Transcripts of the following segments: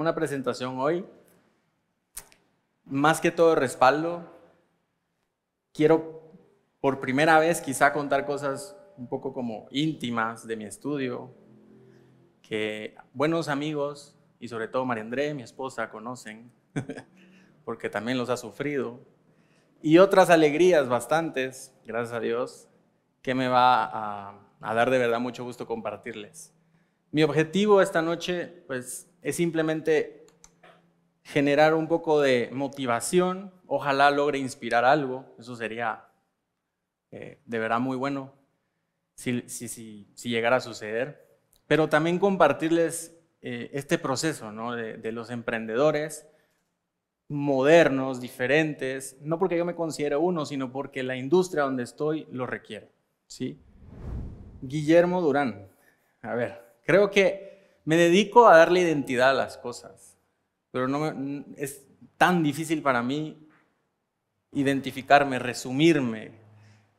una presentación hoy, más que todo respaldo, quiero por primera vez quizá contar cosas un poco como íntimas de mi estudio, que buenos amigos y sobre todo María mi esposa, conocen, porque también los ha sufrido, y otras alegrías bastantes, gracias a Dios, que me va a, a dar de verdad mucho gusto compartirles. Mi objetivo esta noche, pues, es simplemente generar un poco de motivación, ojalá logre inspirar algo, eso sería eh, de verdad muy bueno si, llegara a suceder, pero también compartirles eh, este proceso ¿no? de, de los emprendedores modernos, diferentes, no porque yo me considero uno, sino porque la industria donde estoy lo requiere. ¿sí? Guillermo Durán, a ver, creo que me dedico a darle identidad a las cosas, pero no es tan difícil para mí identificarme, resumirme,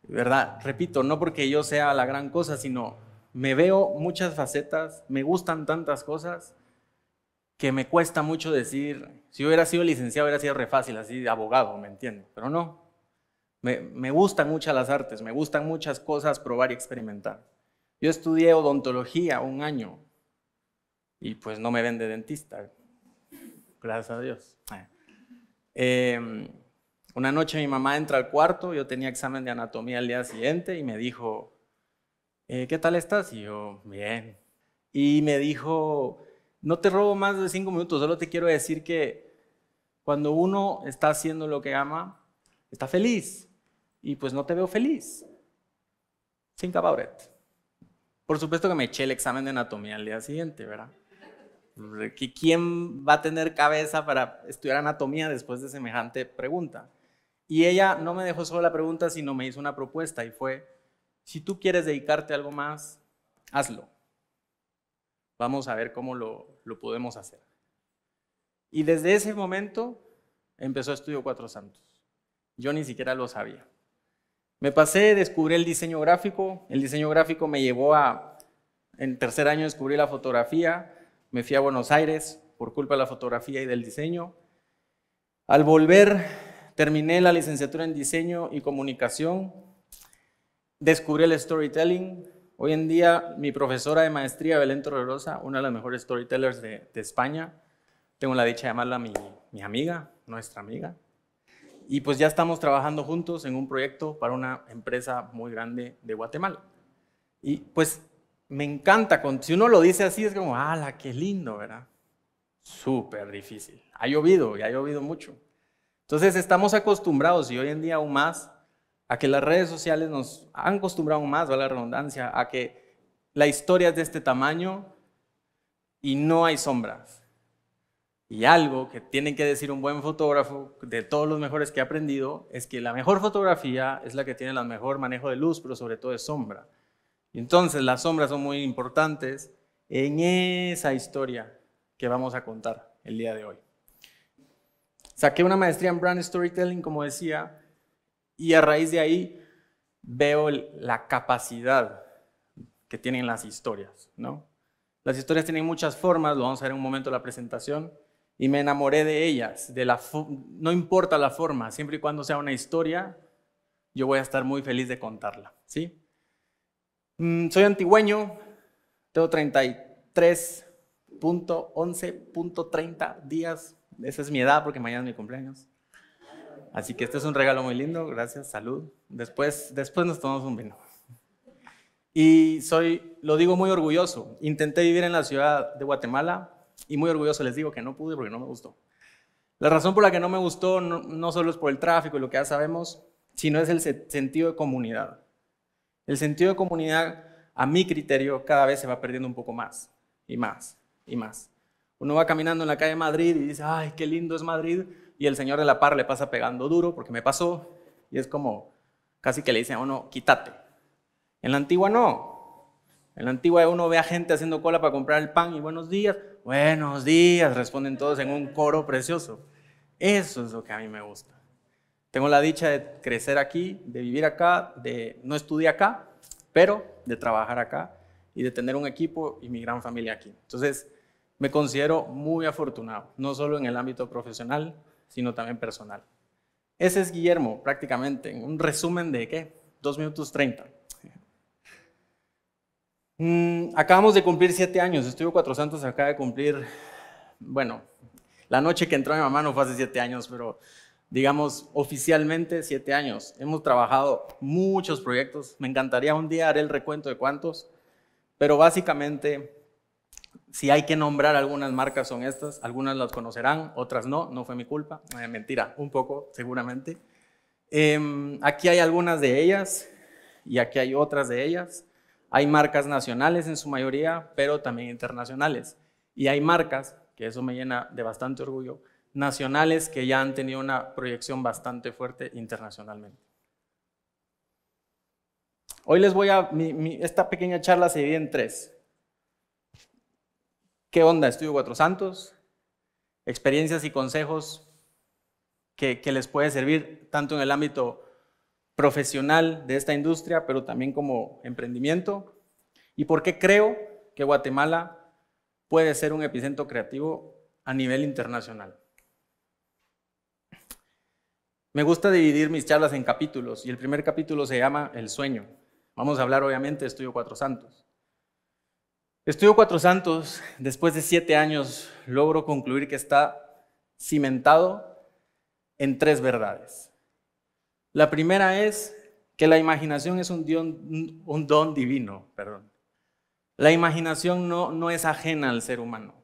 ¿verdad? Repito, no porque yo sea la gran cosa, sino me veo muchas facetas, me gustan tantas cosas que me cuesta mucho decir, si hubiera sido licenciado hubiera sido re fácil, así de abogado, ¿me entiendes? Pero no, me, me, gustan muchas las artes, me gustan muchas cosas probar y experimentar. Yo estudié odontología un año, y pues no me vende dentista. Gracias a Dios. Ah. Em, una noche mi mamá entra al cuarto, yo tenía examen de anatomía al día siguiente y me dijo, eh, ¿qué tal estás? Y yo, bien. Y me dijo, no te robo más de cinco minutos, solo te quiero decir que cuando uno está haciendo lo que ama, está feliz. Y pues no te veo feliz. Sin about Por supuesto que me eché el examen de anatomía al día siguiente, ¿verdad? ¿Quién va a tener cabeza para estudiar anatomía después de semejante pregunta? Y ella no me dejó solo la pregunta, sino me hizo una propuesta y fue, si tú quieres dedicarte a algo más, hazlo. Vamos a ver cómo lo, lo podemos hacer. Y desde ese momento empezó Estudio Cuatro Santos. Yo ni siquiera lo sabía. Me pasé, descubrí el diseño gráfico. El diseño gráfico me llevó a, en tercer año descubrí la fotografía me fui a Buenos Aires por culpa de la fotografía y del diseño. Al volver, terminé la licenciatura en diseño y comunicación, descubrí el storytelling. Hoy en día, mi profesora de maestría, Belén Rosa una de las mejores storytellers de, España, tengo la dicha de llamarla mi, mi amiga, nuestra amiga, y pues ya estamos trabajando juntos en un proyecto para una empresa muy grande de Guatemala. Y pues me encanta, si uno lo dice así es como, ¡ala, qué lindo, ¿verdad? Súper difícil. Ha llovido y ha llovido mucho. Entonces estamos acostumbrados y hoy en día aún más a que las redes sociales nos han acostumbrado más, va la redundancia, a que la historia es de este tamaño y no hay sombras. Y algo que tiene que decir un buen fotógrafo de todos los mejores que he aprendido es que la mejor fotografía es la que tiene el mejor manejo de luz, pero sobre todo de sombra. Entonces las sombras son muy importantes en esa historia que vamos a contar el día de hoy. Saqué una maestría en brand storytelling, como decía, y a raíz de ahí veo la capacidad que tienen las historias, ¿no? Las historias tienen muchas formas, lo vamos a ver en un momento en la presentación, y me enamoré de ellas, de la no importa la forma, siempre y cuando sea una historia, yo voy a estar muy feliz de contarla, ¿sí? Mm, soy antigüeño, tengo 33.11.30 días. Esa es mi edad porque mañana es mi cumpleaños. Así que este es un regalo muy lindo, gracias, salud. Después, después nos tomamos un vino. Y soy, lo digo muy orgulloso. Intenté vivir en la ciudad de Guatemala y muy orgulloso les digo que no pude porque no me gustó. La razón por la que no me gustó no solo es por el tráfico y lo que ya sabemos, sino es el sentido de comunidad. El sentido de comunidad, a mi criterio, cada vez se va perdiendo un poco más y más y más. Uno va caminando en la calle de Madrid y dice, ay, qué lindo es Madrid, y el señor de la par le pasa pegando duro porque me pasó, y es como casi que le dice, a uno, quítate. En la antigua no. En la antigua uno ve a gente haciendo cola para comprar el pan y buenos días, buenos días, responden todos en un coro precioso. Eso es lo que a mí me gusta. Tengo la dicha de crecer aquí, de vivir acá, de no estudiar acá, pero de trabajar acá y de tener un equipo y mi gran familia aquí. Entonces, me considero muy afortunado, no solo en el ámbito profesional, sino también personal. Ese es Guillermo, prácticamente, en un resumen de qué? Dos minutos treinta. Mm, acabamos de cumplir siete años, Estuve santos, acá de cumplir, bueno, la noche que entró mi mamá no fue hace siete años, pero digamos, oficialmente siete años. Hemos trabajado muchos proyectos. Me encantaría un día dar el recuento de cuántos, pero básicamente, si hay que nombrar algunas marcas son estas. Algunas las conocerán, otras no. No fue mi culpa. Eh, mentira, un poco seguramente. Em, aquí hay algunas de ellas y aquí hay otras de ellas. Hay marcas nacionales en su mayoría, pero también internacionales. Y hay marcas, que eso me llena de bastante orgullo, nacionales que ya han tenido una proyección bastante fuerte internacionalmente. Hoy les voy a, esta pequeña charla se divide en tres. ¿Qué onda? Estudio Cuatro Santos, experiencias y consejos que, que les puede servir tanto en el ámbito profesional de esta industria, pero también como emprendimiento. Y por qué creo que Guatemala puede ser un epicentro creativo a nivel internacional. Me gusta dividir mis charlas en capítulos y el primer capítulo se llama El sueño. Vamos a hablar obviamente de Estudio Cuatro Santos. Estudio Cuatro Santos, después de siete años, logro concluir que está cimentado en tres verdades. La primera es que la imaginación es un don, divino. Perdón. La imaginación no es ajena al ser humano.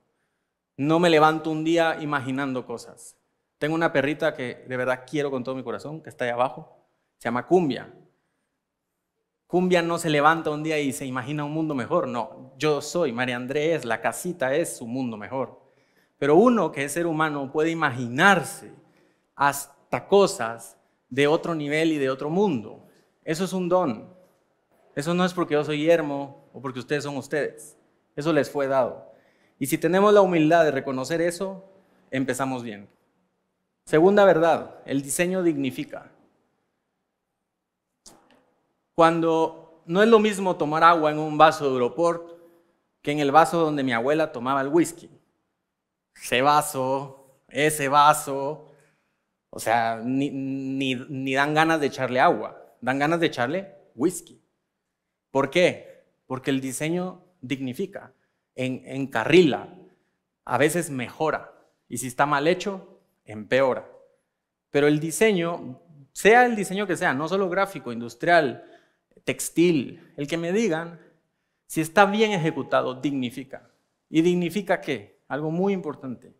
No me levanto un día imaginando cosas. Tengo una perrita que de verdad quiero con todo mi corazón, que está ahí abajo. Se llama Cumbia. Cumbia no se levanta un día y se imagina un mundo mejor. No, yo soy, María Andrés, la casita es su mundo mejor. Pero uno que es ser humano puede imaginarse hasta cosas de otro nivel y de otro mundo. Eso es un don. Eso no es porque yo soy yermo o porque ustedes son ustedes. Eso les fue dado. Y si tenemos la humildad de reconocer eso, empezamos bien. Segunda verdad, el diseño dignifica. Cuando no es lo mismo tomar agua en un vaso de Europort que en el vaso donde mi abuela tomaba el whisky. Ese vaso, ese vaso, o sea, ni, dan ganas de echarle agua, dan ganas de echarle whisky. ¿Por qué? Porque el diseño dignifica, encarrila, a veces mejora. Y si está mal hecho, empeora. Pero el diseño, sea el diseño que sea, no solo gráfico, industrial, textil, el que me digan, si está bien ejecutado, dignifica. ¿Y dignifica qué? Algo muy importante,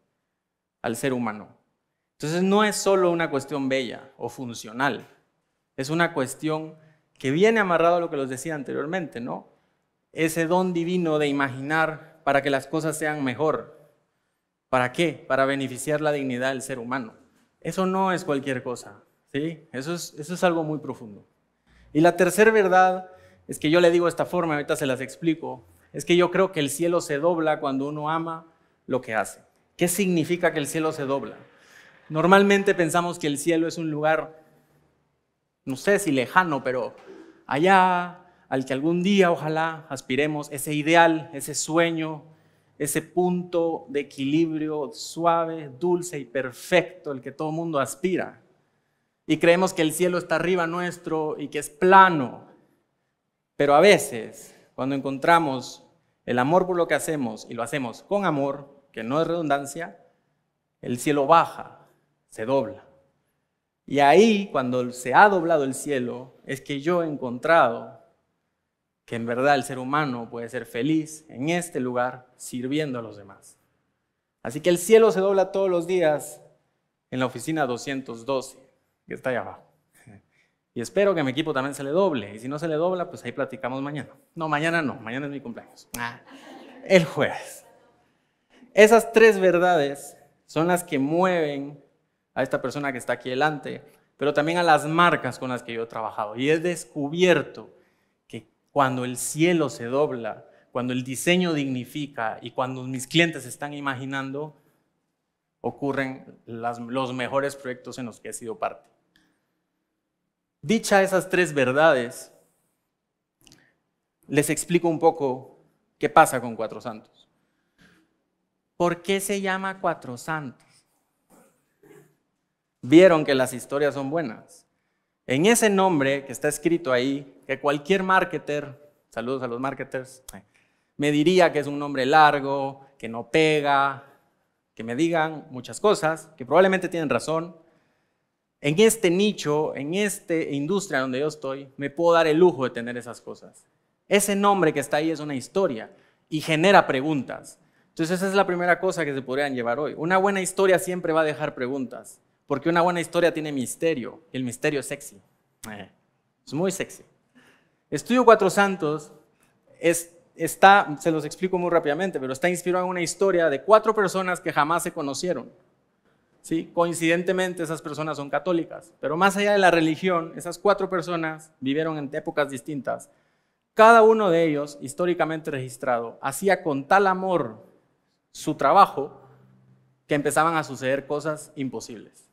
al ser humano. Entonces no es solo una cuestión bella o funcional, es una cuestión que viene amarrado a lo que los decía anteriormente, ¿no? Ese don divino de imaginar para que las cosas sean mejor, ¿Para qué? Para beneficiar la dignidad del ser humano. Eso no es cualquier cosa, ¿sí? Eso es, eso es algo muy profundo. Y la tercera verdad es que yo le digo de esta forma, ahorita se las explico, es que yo creo que el cielo se dobla cuando uno ama lo que hace. ¿Qué significa que el cielo se dobla? Normalmente pensamos que el cielo es un lugar, no sé si lejano, pero allá, al que algún día ojalá aspiremos, ese ideal, ese sueño, ese punto de equilibrio suave, dulce y perfecto, el que todo mundo aspira. Y creemos que el cielo está arriba nuestro y que es plano. Pero a veces, cuando encontramos el amor por lo que hacemos y lo hacemos con amor, que no es redundancia, el cielo baja, se dobla. Y ahí, cuando se ha doblado el cielo, es que yo he encontrado que en verdad el ser humano puede ser feliz en este lugar sirviendo a los demás. Así que el cielo se dobla todos los días en la oficina 212, que está allá abajo. Y espero que mi equipo también se le doble. Y si no se le dobla, pues ahí platicamos mañana. No, mañana no, mañana es mi cumpleaños. Ah, el jueves. Esas tres verdades son las que mueven a esta persona que está aquí delante, pero también a las marcas con las que yo he trabajado. Y he descubierto cuando el cielo se dobla, cuando el diseño dignifica y cuando mis clientes están imaginando, ocurren los mejores proyectos en los que he sido parte. Dicha esas tres verdades, les explico un poco qué pasa con Cuatro Santos. ¿Por qué se llama Cuatro Santos? Vieron que las historias son buenas. En ese nombre que está escrito ahí, que cualquier marketer, saludos a los marketers, eh, me diría que es un nombre largo, que no pega, que me digan muchas cosas, que probablemente tienen razón. En este nicho, en esta industria donde yo estoy, me puedo dar el lujo de tener esas cosas. Ese nombre que está ahí es una historia y genera preguntas. Entonces esa es la primera cosa que se podrían llevar hoy. Una buena historia siempre va a dejar preguntas. Porque una buena historia tiene misterio. Y el misterio es sexy. Eh, es muy sexy. Estudio Cuatro Santos es, está, se los explico muy rápidamente, pero está inspirado en una historia de cuatro personas que jamás se conocieron. ¿Sí? Coincidentemente esas personas son católicas, pero más allá de la religión, esas cuatro personas vivieron en épocas distintas. Cada uno de ellos, históricamente registrado, hacía con tal amor su trabajo que empezaban a suceder cosas imposibles.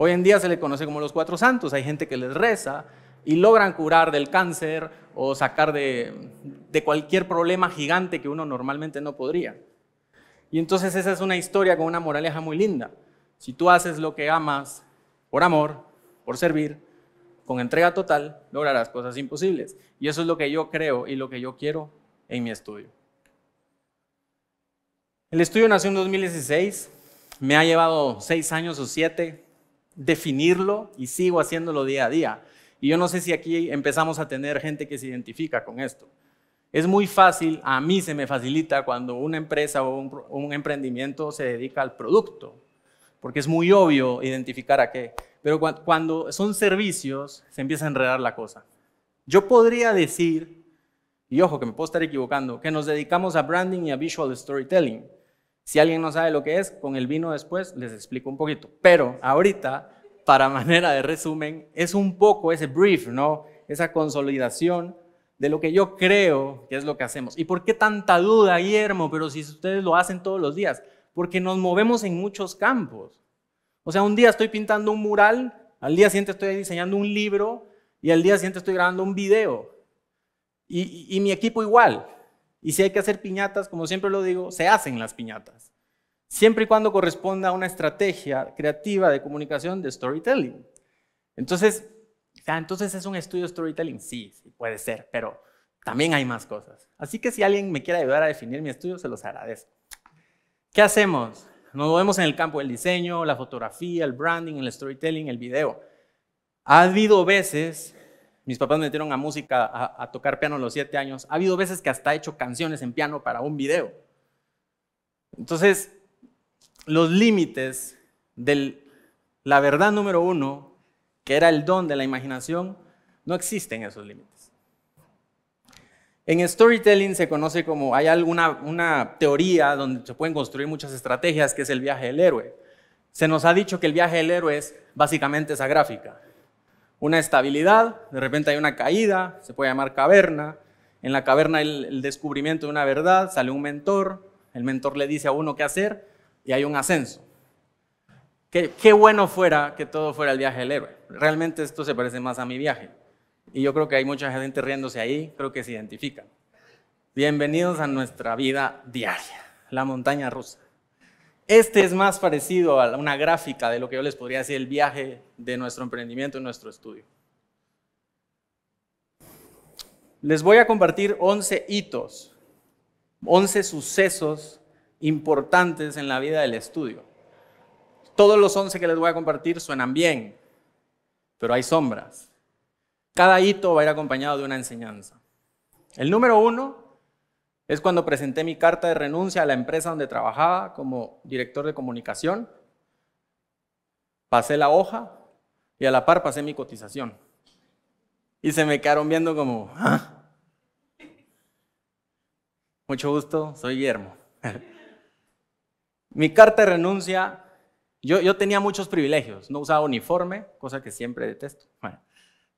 Hoy en día se le conoce como los cuatro santos. Hay gente que les reza y logran curar del cáncer o sacar de, cualquier problema gigante que uno normalmente no podría. Y entonces esa es una historia con una moraleja muy linda. Si tú haces lo que amas por amor, por servir, con entrega total, lograrás cosas imposibles. Y eso es lo que yo creo y lo que yo quiero en mi estudio. El estudio nació en 2016, me ha llevado seis años o siete definirlo y sigo haciéndolo día a día. Y yo no sé si aquí empezamos a tener gente que se identifica con esto. Es muy fácil, a mí se me facilita cuando una empresa o un, emprendimiento se dedica al producto, porque es muy obvio identificar a qué. Pero cuando son servicios, se empieza a enredar la cosa. Yo podría decir, y ojo que me puedo estar equivocando, que nos dedicamos a branding y a visual storytelling, si alguien no sabe lo que es, con el vino después les explico un poquito. Pero ahorita, para manera de resumen, es un poco ese brief, ¿no? Esa consolidación de lo que yo creo que es lo que hacemos. ¿Y por qué tanta duda, Guillermo? Pero si ustedes lo hacen todos los días, porque nos movemos en muchos campos. O sea, un día estoy pintando un mural, al día siguiente estoy diseñando un libro y al día siguiente estoy grabando un video. y mi equipo igual. Y si hay que hacer piñatas, como siempre lo digo, se hacen las piñatas. Siempre y cuando corresponda a una estrategia creativa de comunicación de storytelling. Entonces, entonces es un estudio de storytelling. Sí, sí, puede ser, pero también hay más cosas. Así que si alguien me quiere ayudar a definir mi estudio, se los agradezco. ¿Qué hacemos? Nos movemos en el campo del diseño, la fotografía, el branding, el storytelling, el video. Ha habido veces mis papás me metieron a música, a, tocar piano a los siete años. Ha habido veces que hasta he hecho canciones en piano para un video. Entonces, los límites de la verdad número uno, que era el don de la imaginación, no existen esos límites. En storytelling se conoce como, hay alguna una teoría donde se pueden construir muchas estrategias, que es el viaje del héroe. Se nos ha dicho que el viaje del héroe es básicamente esa gráfica una estabilidad, de repente hay una caída, se puede llamar caverna, en la caverna el, descubrimiento de una verdad, sale un mentor, el mentor le dice a uno qué hacer y hay un ascenso. Qué, qué, bueno fuera que todo fuera el viaje del héroe. Realmente esto se parece más a mi viaje. Y yo creo que hay mucha gente riéndose ahí, creo que se identifican. Bienvenidos a nuestra vida diaria, la montaña rusa. Este es más parecido a una gráfica de lo que yo les podría decir el viaje de nuestro emprendimiento en nuestro estudio. Les voy a compartir 11 hitos, 11 sucesos importantes en la vida del estudio. Todos los 11 que les voy a compartir suenan bien, pero hay sombras. Cada hito va a ir acompañado de una enseñanza. El número uno es cuando presenté mi carta de renuncia a la empresa donde trabajaba como director de comunicación. Pasé la hoja y a la par pasé mi cotización. Y se me quedaron viendo como, ah". Mucho gusto, soy Guillermo. mi carta de renuncia, yo, yo, tenía muchos privilegios. No usaba uniforme, cosa que siempre detesto.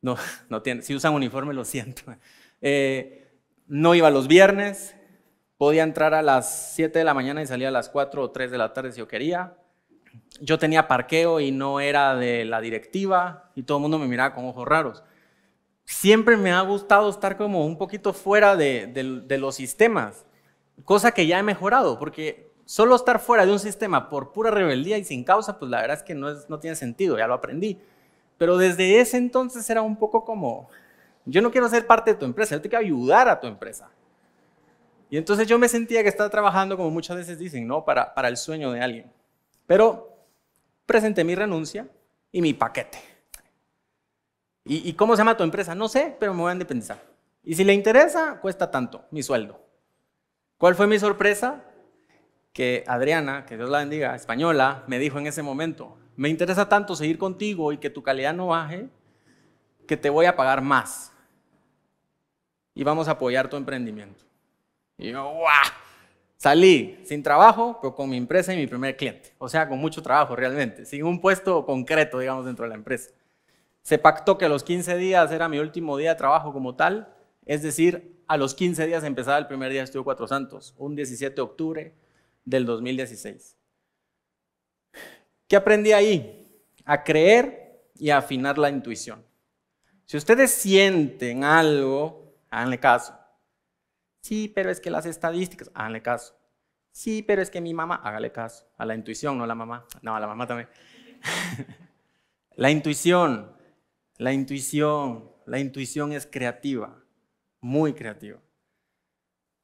no, no si usan uniforme lo siento. Eh, no iba los viernes, Podía entrar a las 7 de la mañana y salir a las 4 o 3 de la tarde si yo quería. Yo tenía parqueo y no era de la directiva y todo el mundo me miraba con ojos raros. Siempre me ha gustado estar como un poquito fuera de, los sistemas, cosa que ya he mejorado, porque solo estar fuera de un sistema por pura rebeldía y sin causa, pues la verdad es que no, no tiene sentido, ya lo aprendí. Pero desde ese entonces era un poco como, yo no quiero ser parte de tu empresa, yo tengo que ayudar a tu empresa. Y entonces yo me sentía que estaba trabajando, como muchas veces dicen, ¿no? Para, para el sueño de alguien. Pero presenté mi renuncia y mi paquete. ¿Y, ¿Y, cómo se llama tu empresa? No sé, pero me voy a independizar. Y si le interesa, cuesta tanto mi sueldo. ¿Cuál fue mi sorpresa? Que Adriana, que Dios la bendiga, española, me dijo en ese momento, me interesa tanto seguir contigo y que tu calidad no baje, que te voy a pagar más. Y vamos a apoyar tu emprendimiento. Y yo, Salí sin trabajo, pero con mi empresa y mi primer cliente. O sea, con mucho trabajo realmente, sin un puesto concreto, digamos, dentro de la empresa. Se pactó que a los 15 días era mi último día de trabajo como tal, es decir, a los 15 días empezaba el primer día de estudio Cuatro Santos, un 17 de octubre del 2016. ¿Qué aprendí ahí? A creer y a afinar la intuición. Si ustedes sienten algo, háganle caso. Sí, pero es que las estadísticas, háganle caso. Sí, pero es que mi mamá, hágale caso. A la intuición, no a la mamá. No, a la mamá también. la intuición, la intuición, la intuición es creativa, muy creativa.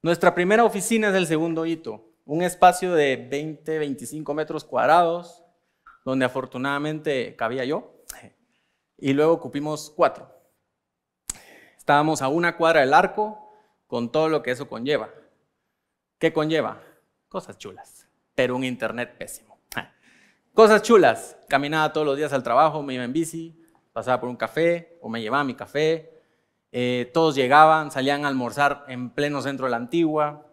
Nuestra primera oficina es el segundo hito, un espacio de 20, 25 metros cuadrados, donde afortunadamente cabía yo, y luego ocupimos cuatro. Estábamos a una cuadra del arco, con todo lo que eso conlleva. ¿Qué conlleva? Cosas chulas, pero un internet pésimo. Ah. Cosas chulas, caminaba todos los días al trabajo, me iba en bici, pasaba por un café o me llevaba mi café, eh, todos llegaban, salían a almorzar en pleno centro de la antigua,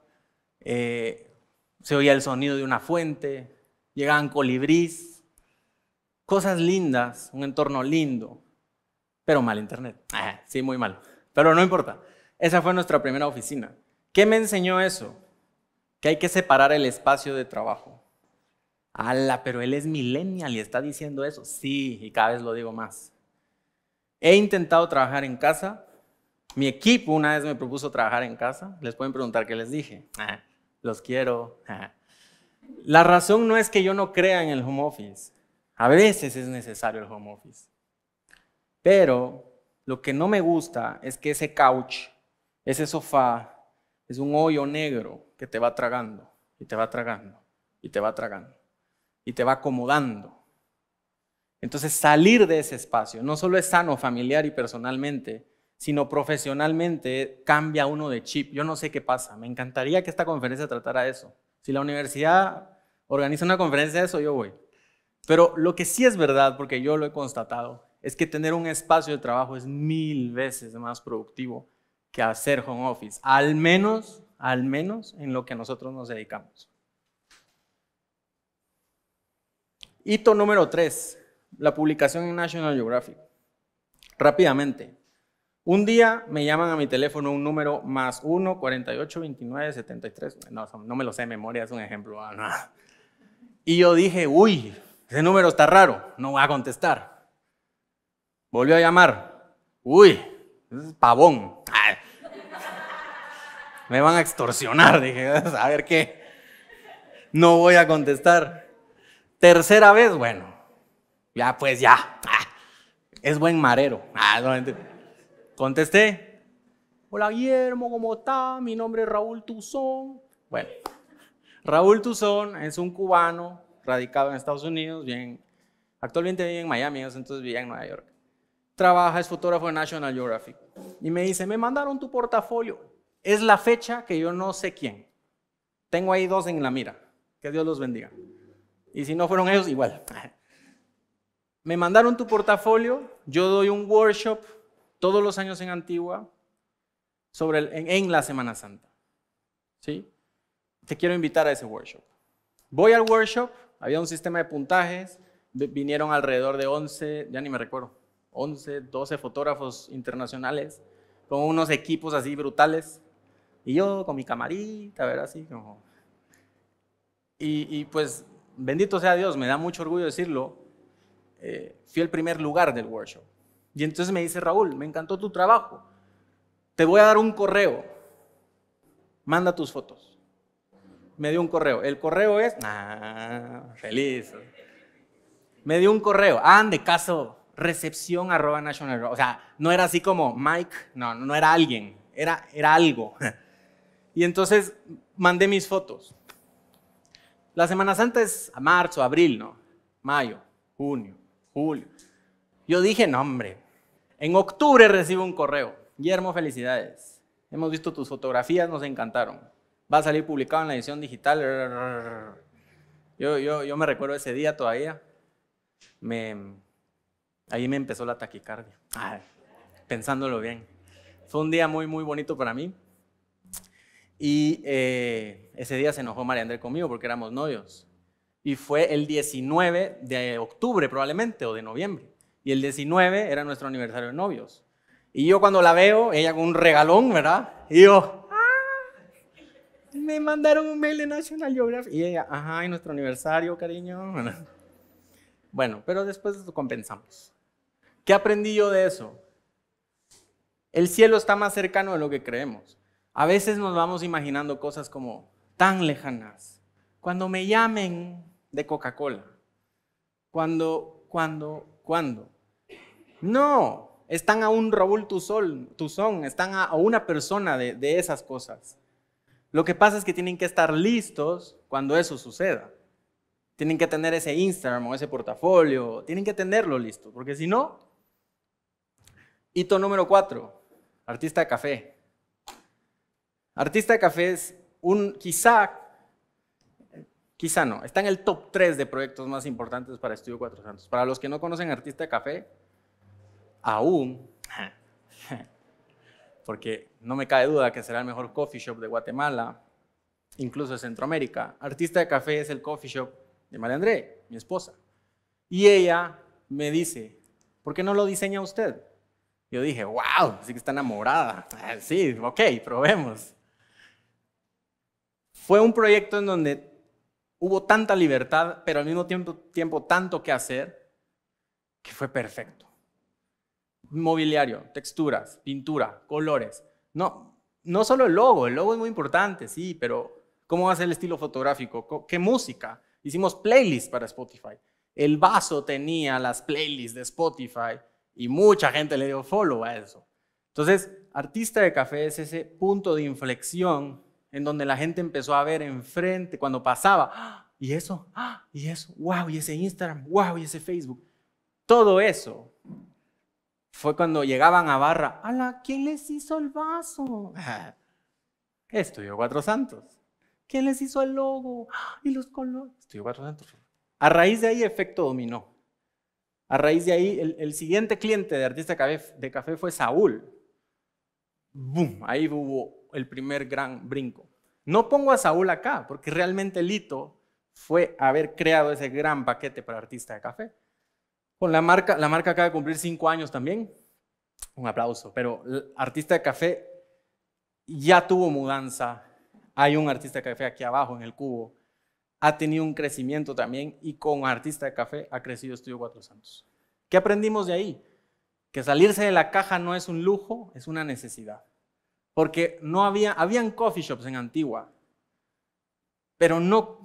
eh, se oía el sonido de una fuente, llegaban colibrís, cosas lindas, un entorno lindo, pero mal internet. Ah, sí, muy mal. pero no importa. Esa fue nuestra primera oficina. ¿Qué me enseñó eso? Que hay que separar el espacio de trabajo. Ala, pero él es millennial y está diciendo eso. Sí, y cada vez lo digo más. He intentado trabajar en casa. Mi equipo una vez me propuso trabajar en casa. Les pueden preguntar qué les dije. Ah, los quiero. Ah. La razón no es que yo no crea en el home office. A veces es necesario el home office. Pero lo que no me gusta es que ese couch ese sofá es un hoyo negro que te va tragando y te va tragando y te va tragando y te va acomodando. Entonces salir de ese espacio no solo es sano familiar y personalmente, sino profesionalmente cambia uno de chip. Yo no sé qué pasa. Me encantaría que esta conferencia tratara eso. Si la universidad organiza una conferencia de eso, yo voy. Pero lo que sí es verdad, porque yo lo he constatado, es que tener un espacio de trabajo es mil veces más productivo que hacer home office, al menos, al menos en lo que nosotros nos dedicamos. Hito número 3, la publicación en National Geographic. Rápidamente. Un día me llaman a mi teléfono un número más 1 48 29 73. No, no me lo sé de memoria, es un ejemplo. Ah, y yo dije, uy, ese número está raro, no voy a contestar. Volvió a llamar, uy, es pavón. Ah, me van a extorsionar, dije, a ver qué. No voy a contestar. Tercera vez, bueno, ya pues ya. Ah, es buen marero. Ah, contesté. Hola Guillermo, ¿cómo está? Mi nombre es Raúl Tuzón. Bueno, Raúl Tuzón es un cubano radicado en Estados Unidos, bien, actualmente vive en Miami, entonces vive en Nueva York. Trabaja, es fotógrafo de National Geographic. Y me dice, me mandaron tu portafolio es la fecha que yo no sé quién. Tengo ahí dos en la mira. Que Dios los bendiga. Y si no fueron ellos, igual. Me mandaron tu portafolio, yo doy un workshop todos los años en Antigua sobre en, la Semana Santa. ¿Sí? Te quiero invitar a ese workshop. Voy al workshop, había un sistema de puntajes, vinieron alrededor de 11, ya ni me recuerdo, 11, 12 fotógrafos internacionales con unos equipos así brutales. Y yo con mi camarita, ¿verdad? Así como... Y, pues, bendito sea Dios, me da mucho orgullo decirlo, eh, fui el primer lugar del workshop. Y entonces me dice, Raúl, me encantó tu trabajo, te voy a dar un correo, manda tus fotos. Me dio un correo, el correo es, Ah, feliz. Me dio un correo, ah, de caso, recepción arroba national. O sea, no era así como Mike, no, no era alguien, era, era algo. Y entonces mandé mis fotos. La Semana Santa es a marzo, abril, ¿no? Mayo, junio, julio. Yo dije, no, hombre, en octubre recibo un correo. Guillermo, felicidades. Hemos visto tus fotografías, nos encantaron. Va a salir publicado en la edición digital. Yo, yo, yo me recuerdo ese día todavía. Me, ahí me empezó la taquicardia. pensándolo bien. Fue un día muy, muy bonito para mí. Y eh, ese día se enojó María André conmigo porque éramos novios. Y fue el 19 de octubre probablemente o de noviembre. Y el 19 era nuestro aniversario de novios. Y yo cuando la veo, ella con un regalón, ¿verdad? Y yo, ah, me mandaron un mail de National Geographic. Y ella, ajá, y nuestro aniversario, cariño. Bueno, pero después compensamos. ¿Qué aprendí yo de eso? El cielo está más cercano de lo que creemos. A veces nos vamos imaginando cosas como tan lejanas. Cuando me llamen de Coca-Cola. Cuando, cuando, cuando. No, están a un Raúl son, están a, una persona de, de esas cosas. Lo que pasa es que tienen que estar listos cuando eso suceda. Tienen que tener ese Instagram o ese portafolio, tienen que tenerlo listo, porque si no... Hito número cuatro, artista de café. Artista de Café es un, quizá, quizá no, está en el top 3 de proyectos más importantes para Estudio 400. Para los que no conocen Artista de Café, aún, porque no me cae duda que será el mejor coffee shop de Guatemala, incluso de Centroamérica. Artista de Café es el coffee shop de María André, mi esposa. Y ella me dice, ¿por qué no lo diseña usted? Yo dije, wow, sí que está enamorada. Ah, sí, ok, probemos fue un proyecto en donde hubo tanta libertad, pero al mismo tiempo, tiempo tanto que hacer, que fue perfecto. Mobiliario, texturas, pintura, colores. No, no solo el logo, el logo es muy importante, sí, pero ¿cómo va a ser el estilo fotográfico? ¿Qué música? Hicimos playlists para Spotify. El vaso tenía las playlists de Spotify y mucha gente le dio follow a eso. Entonces, artista de café es ese punto de inflexión en donde la gente empezó a ver enfrente cuando pasaba, ah, y eso, ah, y eso, wow, y ese Instagram, wow, y ese Facebook. Todo eso fue cuando llegaban a barra, la ¿Quién les hizo el vaso? Estudio Cuatro Santos. ¿Quién les hizo el logo? Y los colores. Estudió Cuatro Santos. A raíz de ahí, efecto dominó. A raíz de ahí, el, el siguiente cliente de Artista de Café fue Saúl. ¡Bum! Ahí hubo el primer gran brinco. No pongo a Saúl acá, porque realmente el hito fue haber creado ese gran paquete para artista de café. Con la marca, la marca acaba de cumplir cinco años también. Un aplauso, pero artista de café ya tuvo mudanza. Hay un artista de café aquí abajo en el cubo. Ha tenido un crecimiento también y con artista de café ha crecido Estudio Cuatro Santos. ¿Qué aprendimos de ahí? Que salirse de la caja no es un lujo, es una necesidad. Porque no había, habían coffee shops en Antigua, pero no,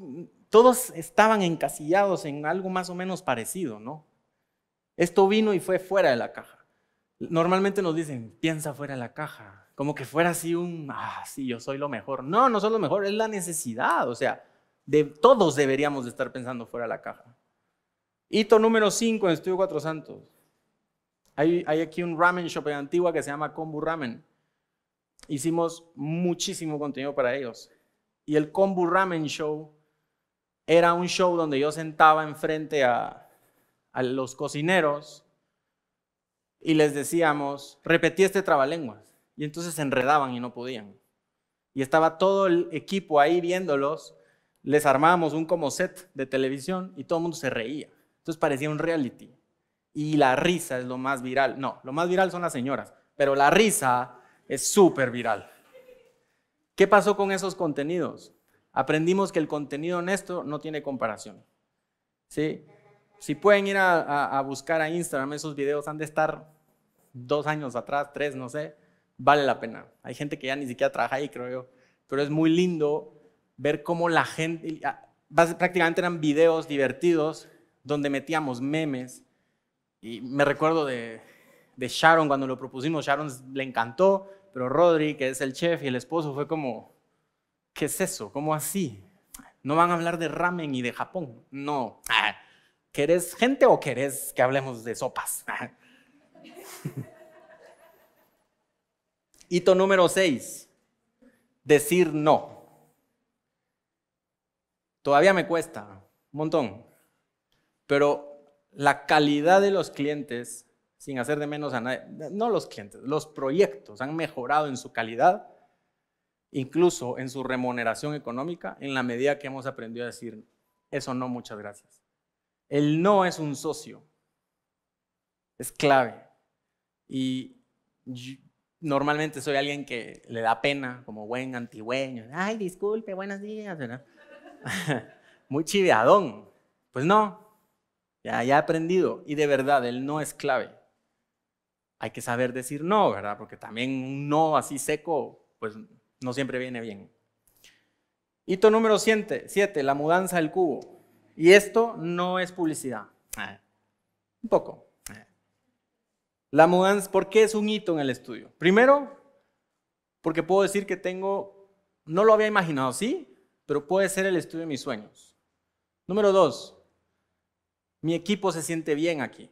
todos estaban encasillados en algo más o menos parecido, ¿no? Esto vino y fue fuera de la caja. Normalmente nos dicen, piensa fuera de la caja, como que fuera así un, ah, sí, yo soy lo mejor. No, no soy lo mejor, es la necesidad, o sea, de, todos deberíamos de estar pensando fuera de la caja. Hito número 5 en Estudio Cuatro Santos. Hay, hay aquí un ramen shop en Antigua que se llama Kombu Ramen hicimos muchísimo contenido para ellos. Y el Kombu Ramen Show era un show donde yo sentaba enfrente a, a los cocineros y les decíamos, repetí este trabalenguas. Y entonces se enredaban y no podían. Y estaba todo el equipo ahí viéndolos. Les armábamos un como set de televisión y todo el mundo se reía. Entonces parecía un reality. Y la risa es lo más viral. No, lo más viral son las señoras. Pero la risa es súper viral. ¿Qué pasó con esos contenidos? Aprendimos que el contenido honesto no tiene comparación. ¿Sí? Si pueden ir a, buscar a Instagram, esos videos han de estar dos años atrás, tres, no sé, vale la pena. Hay gente que ya ni siquiera trabaja ahí, creo yo, pero es muy lindo ver cómo la gente, ah, prácticamente eran videos divertidos donde metíamos memes. Y me recuerdo de, de Sharon cuando lo propusimos, Sharon le encantó pero Rodri, que es el chef y el esposo, fue como, ¿qué es eso? ¿Cómo así? No van a hablar de ramen y de Japón. No. Ah, ¿Querés gente o querés que hablemos de sopas? Ah. Hito número 6. Decir no. Todavía me cuesta un montón. Pero la calidad de los clientes sin hacer de menos a nadie, no los clientes, los proyectos han mejorado en su calidad, incluso en su remuneración económica, en la medida que hemos aprendido a decir, eso no, muchas gracias. El no es un socio, es clave. Y normalmente soy alguien que le da pena, como buen antigüeño, ay, disculpe, buenos días, ¿verdad? Muy chiveadón. Pues no, ya he aprendido y de verdad, el no es clave hay que saber decir no, ¿verdad? Porque también un no así seco, pues no siempre viene bien. Hito número siete, la mudanza del cubo. Y esto no es publicidad. Ah. Un poco. La mudanza, ¿por qué es un hito en el estudio? Primero, porque puedo decir que tengo, no lo había imaginado, sí, pero puede ser el estudio de mis sueños. Número dos, mi equipo se siente bien aquí.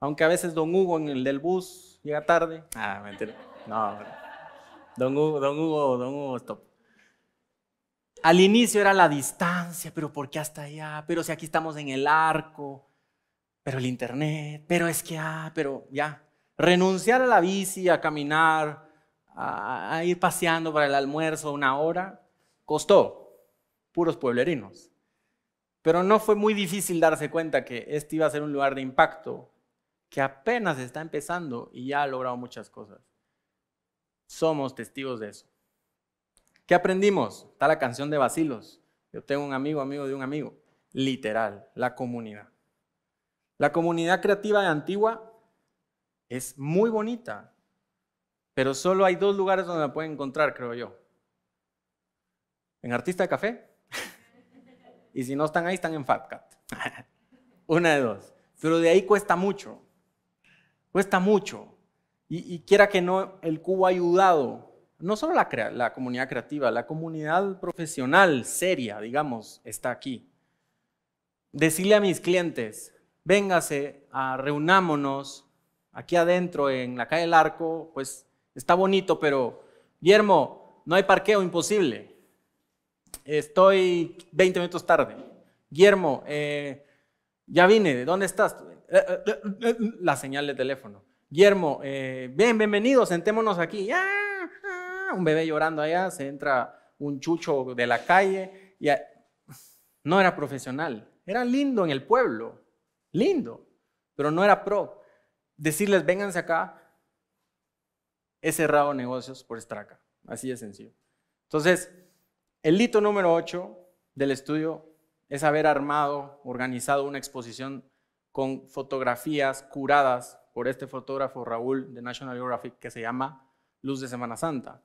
Aunque a veces don Hugo en el del bus llega tarde. Ah, mentira. No, don Hugo, don Hugo, don Hugo, stop. Al inicio era la distancia, pero ¿por qué hasta allá? Pero si aquí estamos en el arco, pero el internet, pero es que, ah, pero ya. Renunciar a la bici, a caminar, a, a ir paseando para el almuerzo una hora, costó. Puros pueblerinos. Pero no fue muy difícil darse cuenta que este iba a ser un lugar de impacto que apenas está empezando y ya ha logrado muchas cosas. Somos testigos de eso. ¿Qué aprendimos? Está la canción de Basilos. Yo tengo un amigo, amigo de un amigo. Literal, la comunidad. La comunidad creativa de Antigua es muy bonita, pero solo hay dos lugares donde la pueden encontrar, creo yo. En Artista de Café. y si no están ahí, están en Fabcat. Una de dos. Pero de ahí cuesta mucho. Cuesta mucho. Y, quiera que no, el cubo ha ayudado, no solo la, comunidad creativa, la comunidad profesional seria, digamos, está aquí. Decirle a mis clientes, véngase, a, reunámonos aquí adentro en la calle del Arco, pues está bonito, pero Guillermo, no hay parqueo, imposible. Estoy 20 minutos tarde. Guillermo, eh, ya vine, ¿dónde estás? Eh, eh, eh, la señal de teléfono. Guillermo, bien, bienvenido, sentémonos aquí. Un bebé llorando allá, se entra un chucho de la calle. No era profesional, era lindo en el pueblo, lindo, pero no era pro. Decirles, vénganse acá, he cerrado negocios por estraca así de sencillo. Entonces, el hito número 8 del estudio es haber armado, organizado una exposición con fotografías curadas por este fotógrafo Raúl de National Geographic que se llama Luz de Semana Santa.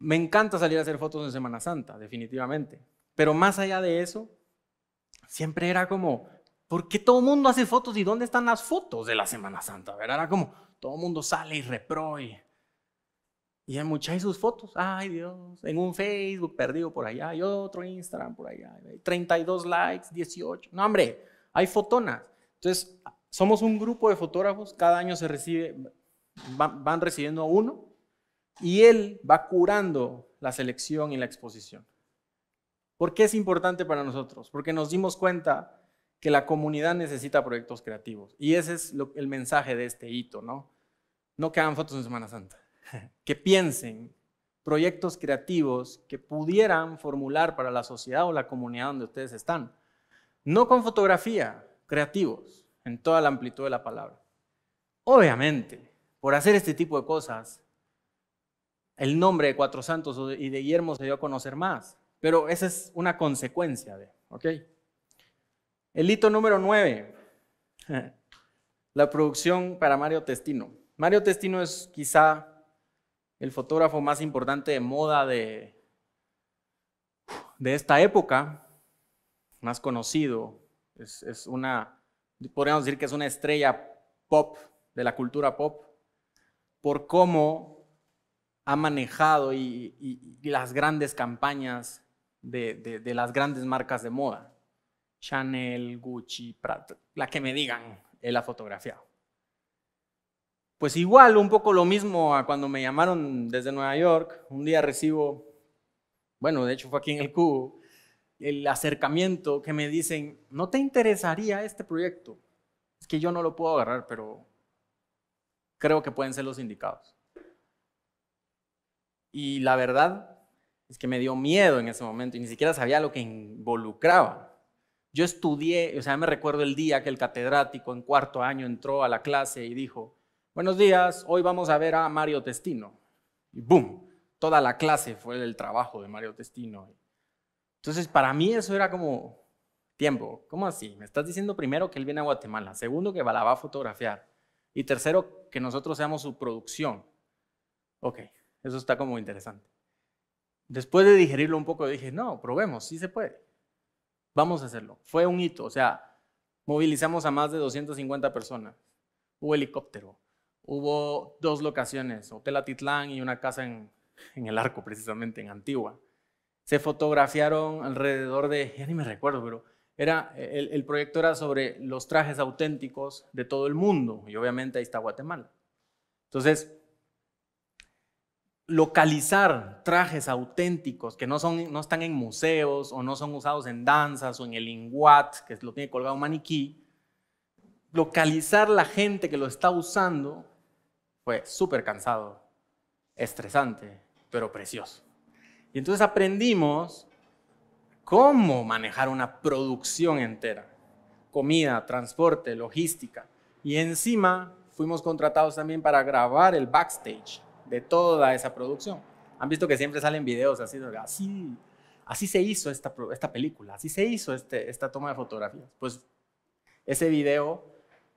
Me encanta salir a hacer fotos en Semana Santa, definitivamente. Pero más allá de eso, siempre era como, ¿por qué todo el mundo hace fotos y dónde están las fotos de la Semana Santa? ¿Verdad? Era como, todo el mundo sale y reproye. y, hay muchas sus fotos. Ay Dios, en un Facebook perdido por allá y otro Instagram por allá. 32 likes, 18. No, hombre, hay fotonas. Entonces, somos un grupo de fotógrafos, cada año se van, recibiendo a uno y él va curando la selección y la exposición. ¿Por qué es importante para nosotros? Porque nos dimos cuenta que la comunidad necesita proyectos creativos. Y ese es el mensaje de este hito, ¿no? No que fotos en Semana Santa, que piensen proyectos creativos que pudieran formular para la sociedad o la comunidad donde ustedes están. No con fotografía, creativos, en toda la amplitud de la palabra. Obviamente, por hacer este tipo de cosas, el nombre de Cuatro Santos y de Guillermo se dio a conocer más, pero esa es una consecuencia de, ¿ok? El hito número nueve, la producción para Mario Testino. Mario Testino es quizá el fotógrafo más importante de moda de esta época, más conocido, es, una, podríamos decir que es una estrella pop, de la cultura pop, por cómo ha manejado y, las grandes campañas de, las grandes marcas de moda. Chanel, Gucci, Pratt, la que me digan, él ha fotografiado. Pues igual, un poco lo mismo a cuando me llamaron desde Nueva York, un día recibo, bueno, de hecho fue aquí en el Cubo, el acercamiento que me dicen, ¿no te interesaría este proyecto? Es que yo no lo puedo agarrar, pero creo que pueden ser los indicados. Y la verdad es que me dio miedo en ese momento y ni siquiera sabía lo que involucraba. Yo estudié, o sea, me recuerdo el día que el catedrático en cuarto año entró a la clase y dijo, buenos días, hoy vamos a ver a Mario Testino. Y boom, toda la clase fue del trabajo de Mario Testino. Entonces, para mí eso era como, tiempo, ¿cómo así? Me estás diciendo primero que él viene a Guatemala, segundo que la va a fotografiar y tercero que nosotros seamos su producción. Ok, eso está como interesante. Después de digerirlo un poco dije, no, probemos, sí se puede. Vamos a hacerlo. Fue un hito, o sea, movilizamos a más de 250 personas. Hubo helicóptero, hubo dos locaciones, Hotel Atitlán y una casa en, en el arco, precisamente, en Antigua se fotografiaron alrededor de, ya ni me recuerdo, pero era, el, proyecto era sobre los trajes auténticos de todo el mundo, y obviamente ahí está Guatemala. Entonces, localizar trajes auténticos que no, son, no están en museos o no son usados en danzas o en el inguat, que lo tiene colgado un maniquí, localizar la gente que lo está usando fue súper cansado, estresante, pero precioso. Y entonces aprendimos cómo manejar una producción entera, comida, transporte, logística. Y encima fuimos contratados también para grabar el backstage de toda esa producción. Han visto que siempre salen videos así, así, así se hizo esta, película, así se hizo este, esta toma de fotografías. Pues ese video,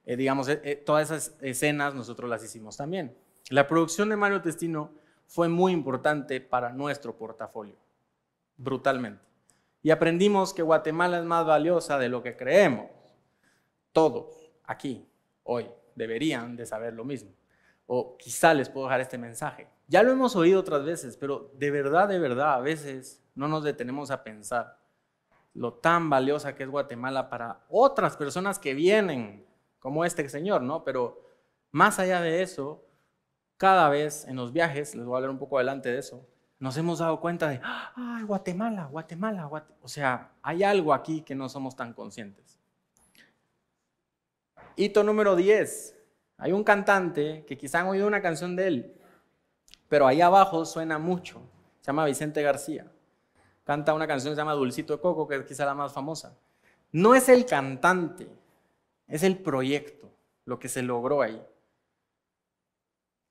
eh, digamos, eh, eh, todas esas escenas nosotros las hicimos también. La producción de Mario Testino fue muy importante para nuestro portafolio, brutalmente. Y aprendimos que Guatemala es más valiosa de lo que creemos. Todos aquí, hoy, deberían de saber lo mismo. O quizá les puedo dejar este mensaje. Ya lo hemos oído otras veces, pero de verdad, de verdad, a veces no nos detenemos a pensar lo tan valiosa que es Guatemala para otras personas que vienen, como este señor, ¿no? Pero más allá de eso, cada vez en los viajes, les voy a hablar un poco adelante de eso, nos hemos dado cuenta de, ay, Guatemala, Guatemala, o sea, hay algo aquí que no somos tan conscientes. Hito número 10. Hay un cantante que quizá han oído una canción de él, pero ahí abajo suena mucho. Se llama Vicente García. Canta una canción que se llama Dulcito de Coco, que es quizá la más famosa. No es el cantante, es el proyecto, lo que se logró ahí.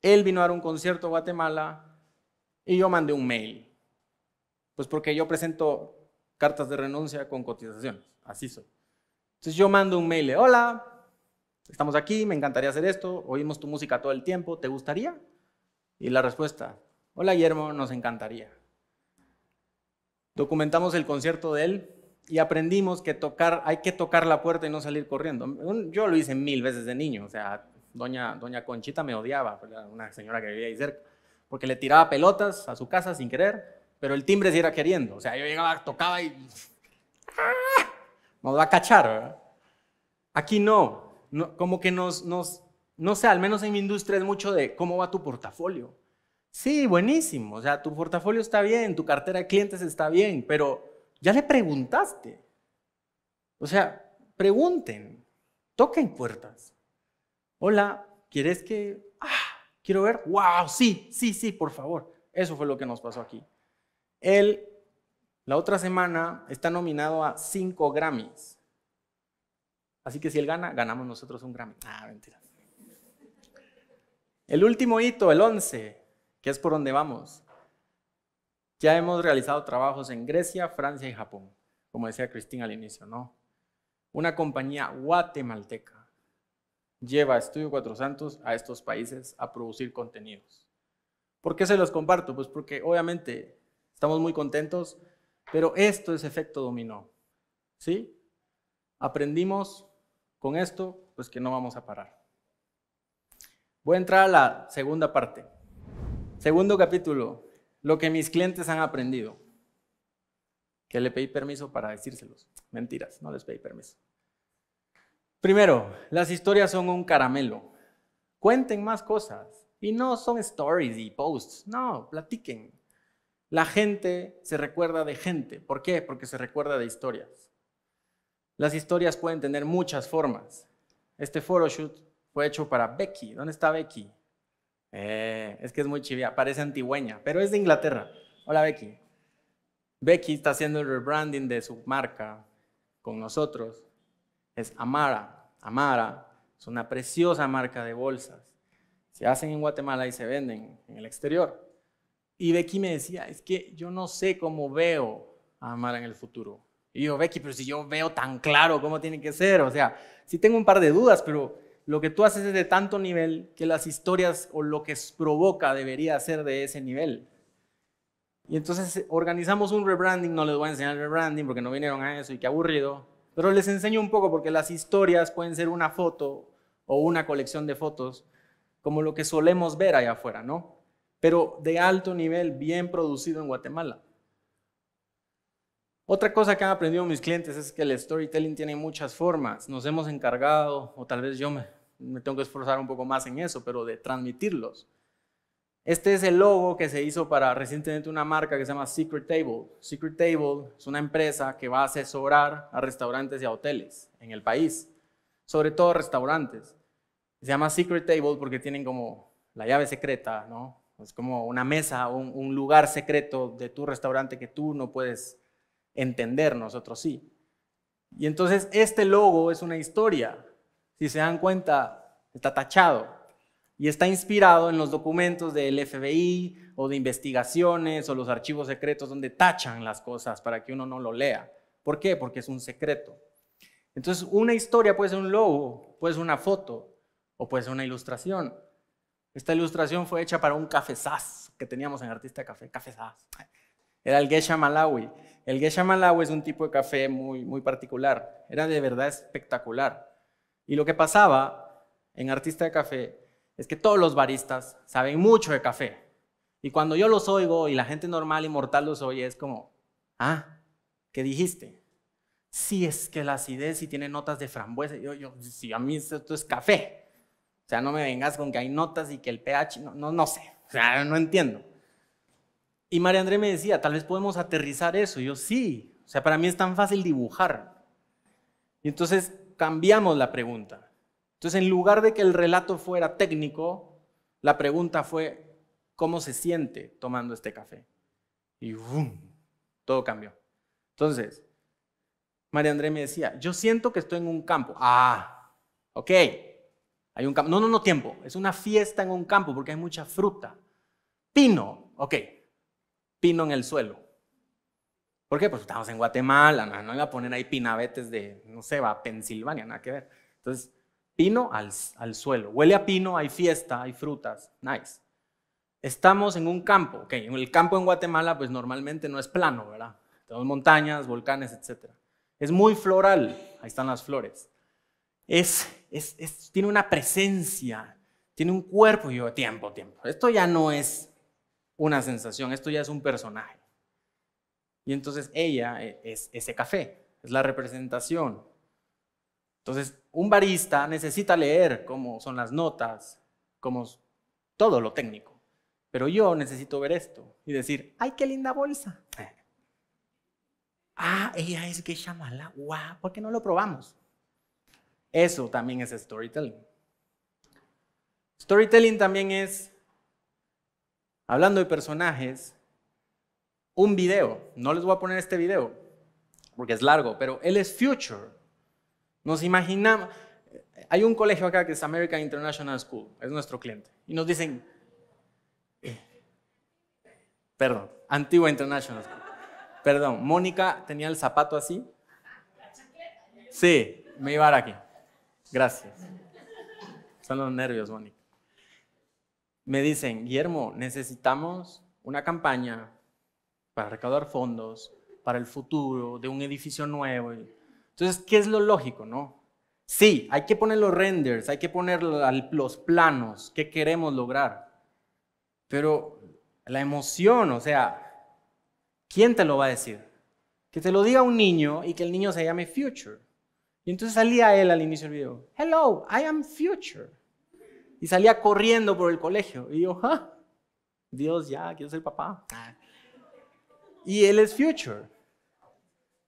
Él vino a dar un concierto a Guatemala y yo mandé un mail. Pues porque yo presento cartas de renuncia con cotizaciones. Así soy. Entonces yo mando un mail de, hola, estamos aquí, me encantaría hacer esto, oímos tu música todo el tiempo, ¿te gustaría? Y la respuesta, hola Guillermo, nos encantaría. Documentamos el concierto de él y aprendimos que tocar, hay que tocar la puerta y no salir corriendo. Yo lo hice mil veces de niño, o sea, doña, doña Conchita me odiaba, una señora que vivía ahí cerca, porque le tiraba pelotas a su casa sin querer, pero el timbre se iba queriendo. O sea, yo llegaba, tocaba y... ¡Ah! Nos va a cachar, Aquí no. como que nos, nos, no sé, al menos en mi industria es mucho de cómo va tu portafolio. Sí, buenísimo. O sea, tu portafolio está bien, tu cartera de clientes está bien, pero ya le preguntaste. O sea, pregunten, toquen puertas hola, ¿quieres que... Ah, quiero ver. ¡Wow! Sí, sí, sí, por favor. Eso fue lo que nos pasó aquí. Él, la otra semana, está nominado a cinco Grammys. Así que si él gana, ganamos nosotros un Grammy. Ah, mentira. El último hito, el 11, que es por donde vamos. Ya hemos realizado trabajos en Grecia, Francia y Japón, como decía Cristina al inicio, ¿no? Una compañía guatemalteca lleva Estudio Cuatro Santos a estos países a producir contenidos. ¿Por qué se los comparto? Pues porque obviamente estamos muy contentos, pero esto es efecto dominó. ¿Sí? Aprendimos con esto, pues que no vamos a parar. Voy a entrar a la segunda parte. Segundo capítulo, lo que mis clientes han aprendido. Que le pedí permiso para decírselos. Mentiras, no les pedí permiso. Primero, las historias son un caramelo. Cuenten más cosas. Y no son stories y posts. No, platiquen. La gente se recuerda de gente. ¿Por qué? Porque se recuerda de historias. Las historias pueden tener muchas formas. Este photoshoot fue hecho para Becky. ¿Dónde está Becky? Eh, es que es muy chivia, parece antigüeña, pero es de Inglaterra. Hola Becky. Becky está haciendo el rebranding de su marca con nosotros es Amara. Amara es una preciosa marca de bolsas. Se hacen en Guatemala y se venden en el exterior. Y Becky me decía, es que yo no sé cómo veo a Amara en el futuro. Y yo, Becky, pero si yo veo tan claro cómo tiene que ser, o sea, sí tengo un par de dudas, pero lo que tú haces es de tanto nivel que las historias o lo que provoca debería ser de ese nivel. Y entonces eh, organizamos un rebranding, no les voy a enseñar el rebranding porque no vinieron a eso y qué aburrido, pero les enseño un poco porque las historias pueden ser una foto o una colección de fotos, como lo que solemos ver allá afuera, ¿no? Pero de alto nivel, bien producido en Guatemala. Otra cosa que han aprendido mis clientes es que el storytelling tiene muchas formas. Nos hemos encargado, o tal vez yo me, me tengo que esforzar un poco más en eso, pero de transmitirlos. Este es el logo que se hizo para recientemente una marca que se llama Secret Table. Secret Table es una empresa que va a asesorar a restaurantes y a hoteles en el país, sobre todo restaurantes. Se llama Secret Table porque tienen como la llave secreta, ¿no? Es como una mesa, un, un lugar secreto de tu restaurante que tú no puedes entender, nosotros sí. Y entonces este logo es una historia. Si se dan cuenta, está tachado y está inspirado en los documentos del FBI o de investigaciones o los archivos secretos donde tachan las cosas para que uno no lo lea. ¿Por qué? Porque es un secreto. Entonces, una historia puede ser un logo, puede ser una foto o puede ser una ilustración. Esta ilustración fue hecha para un café SAS que teníamos en Artista Café, cafezaz. Era el Geisha Malawi. El Geisha Malawi es un tipo de café muy, muy particular. Era de verdad espectacular. Y lo que pasaba en Artista de Café es que todos los baristas saben mucho de café. Y cuando yo los oigo y la gente normal y mortal los oye, es como, ah, ¿qué dijiste? Si sí, es que la acidez sí tiene notas de frambuesa, yo, yo, si a mí esto es café. O sea, no me vengas con que hay notas y que el pH, no, no, no sé, o sea, no entiendo. Y María André me decía, tal vez podemos aterrizar eso. yo, sí, o sea, para mí es tan fácil dibujar. Y entonces cambiamos la pregunta. Entonces, en lugar de que el relato fuera técnico, la pregunta fue, ¿cómo se siente tomando este café? Y ¡bum! todo cambió. Entonces, María André me decía, yo siento que estoy en un campo. Ah, ok. Hay un campo. No, no, no, tiempo. Es una fiesta en un campo porque hay mucha fruta. Pino, ok. Pino en el suelo. ¿Por qué? Pues estamos en Guatemala, no, no iba a poner ahí pinabetes de, no sé, va a Pensilvania, nada que ver. Entonces, Pino al, suelo. Huele a pino, hay fiesta, hay frutas. Nice. Estamos en un campo. Ok, el campo en Guatemala pues normalmente no es plano, ¿verdad? Tenemos montañas, volcanes, etc. Es muy floral. Ahí están las flores. Es, tiene una presencia, tiene un cuerpo. Y yo, tiempo, tiempo. Esto ya no es una sensación, esto ya es un personaje. Y entonces ella eh, es ese café, es la representación entonces, un barista necesita leer cómo son las notas, cómo todo lo técnico. Pero yo necesito ver esto y decir, ¡ay, qué linda bolsa! Eh. Ah, ella es que mala, guau, wow, ¿por qué no lo probamos? Eso también es storytelling. Storytelling también es, hablando de personajes, un video. No les voy a poner este video porque es largo, pero él es Future. Nos imaginamos, hay un colegio acá que es American International School, es nuestro cliente, y nos dicen, eh, perdón, Antigua International School, perdón, Mónica tenía el zapato así. Sí, me iba a dar aquí. Gracias. Son los nervios, Mónica. Me dicen, Guillermo, necesitamos una campaña para recaudar fondos para el futuro de un edificio nuevo. Entonces, ¿qué es lo lógico, no? Sí, hay que poner los renders, hay que poner los planos qué queremos lograr. Pero la emoción, o sea, ¿quién te lo va a decir? Que te lo diga un niño y que el niño se llame Future. Y entonces salía él al inicio del video, Hello, I am Future. Y salía corriendo por el colegio. Y yo, ¿Ah, Dios, ya, quiero ser papá. Ah. Y él es Future.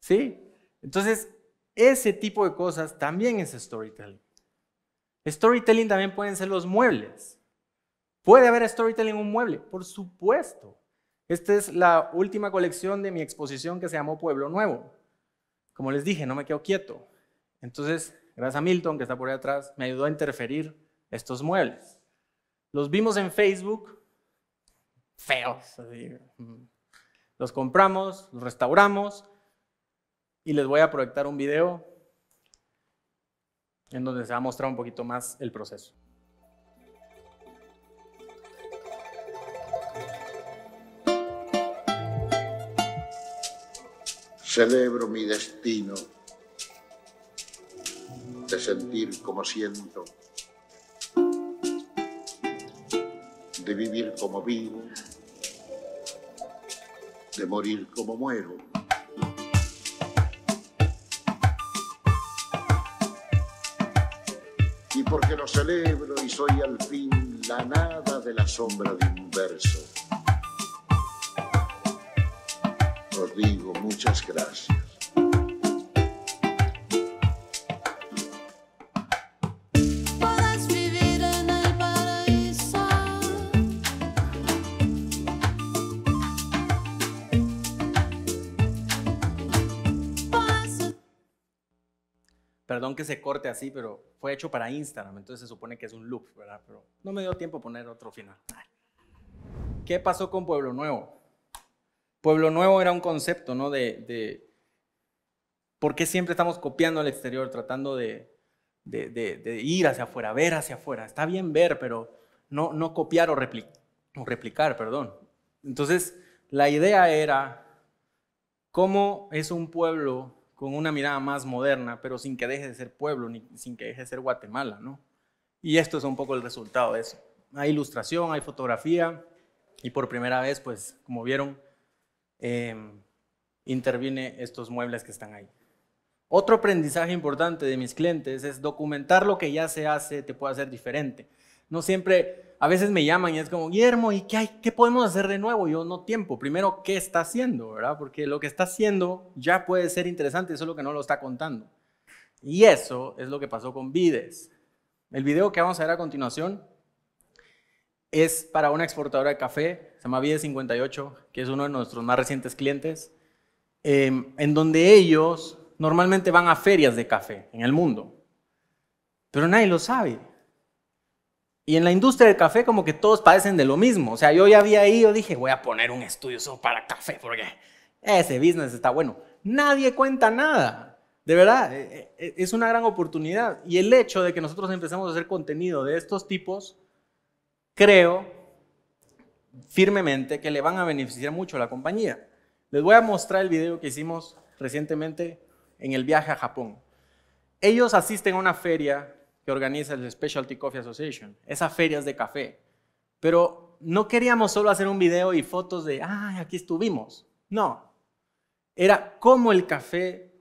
¿Sí? Entonces, ese tipo de cosas también es storytelling. Storytelling también pueden ser los muebles. ¿Puede haber storytelling en un mueble? Por supuesto. Esta es la última colección de mi exposición que se llamó Pueblo Nuevo. Como les dije, no me quedo quieto. Entonces, gracias a Milton, que está por ahí atrás, me ayudó a interferir estos muebles. Los vimos en Facebook, feos. Los compramos, los restauramos y les voy a proyectar un video en donde se va a mostrar un poquito más el proceso. Celebro mi destino de sentir como siento, de vivir como vivo, de morir como muero celebro y soy al fin la nada de la sombra de un verso. Os digo muchas gracias. perdón que se corte así, pero fue hecho para Instagram, entonces se supone que es un loop, ¿verdad? Pero no me dio tiempo poner otro final. ¿Qué pasó con Pueblo Nuevo? Pueblo Nuevo era un concepto, ¿no? De, por qué siempre estamos copiando al exterior, tratando de, de, ir hacia afuera, ver hacia afuera. Está bien ver, pero no, no copiar o replicar, perdón. Entonces, la idea era cómo es un pueblo con una mirada más moderna, pero sin que deje de ser pueblo, sin que deje de ser Guatemala, Y esto es un poco el resultado de eso. Hay ilustración, hay fotografía, y por primera vez, pues, como vieron, eh, estos muebles que están ahí. Otro aprendizaje importante de mis clientes es documentar lo que ya se hace, te puede hacer diferente. No siempre, a veces me llaman y es como, Guillermo, ¿y qué, hay, qué podemos hacer de nuevo? Yo no tiempo. Primero, ¿qué está haciendo? ¿verdad? Porque lo que está haciendo ya puede ser interesante, solo que no lo está contando. Y eso es lo que pasó con Vides. El video que vamos a ver a continuación es para una exportadora de café, se llama Vides 58, que es uno de nuestros más recientes clientes, em, en donde ellos normalmente van a ferias de café en el mundo, pero nadie lo sabe. Y en la industria del café como que todos padecen de lo mismo. O sea, yo ya había ahí, yo dije, voy a poner un estudio solo para café, porque ese business está bueno. Nadie cuenta nada. De verdad, e, e, e, es una gran oportunidad. Y el hecho de que nosotros empecemos a hacer contenido de estos tipos, creo firmemente que le van a beneficiar mucho a la compañía. Les voy a mostrar el video que hicimos recientemente en el viaje a Japón. Ellos asisten a una feria que organiza el Specialty Coffee Association, esas ferias de café. Pero no queríamos solo hacer un video y fotos de, ah, aquí estuvimos. No, era cómo el café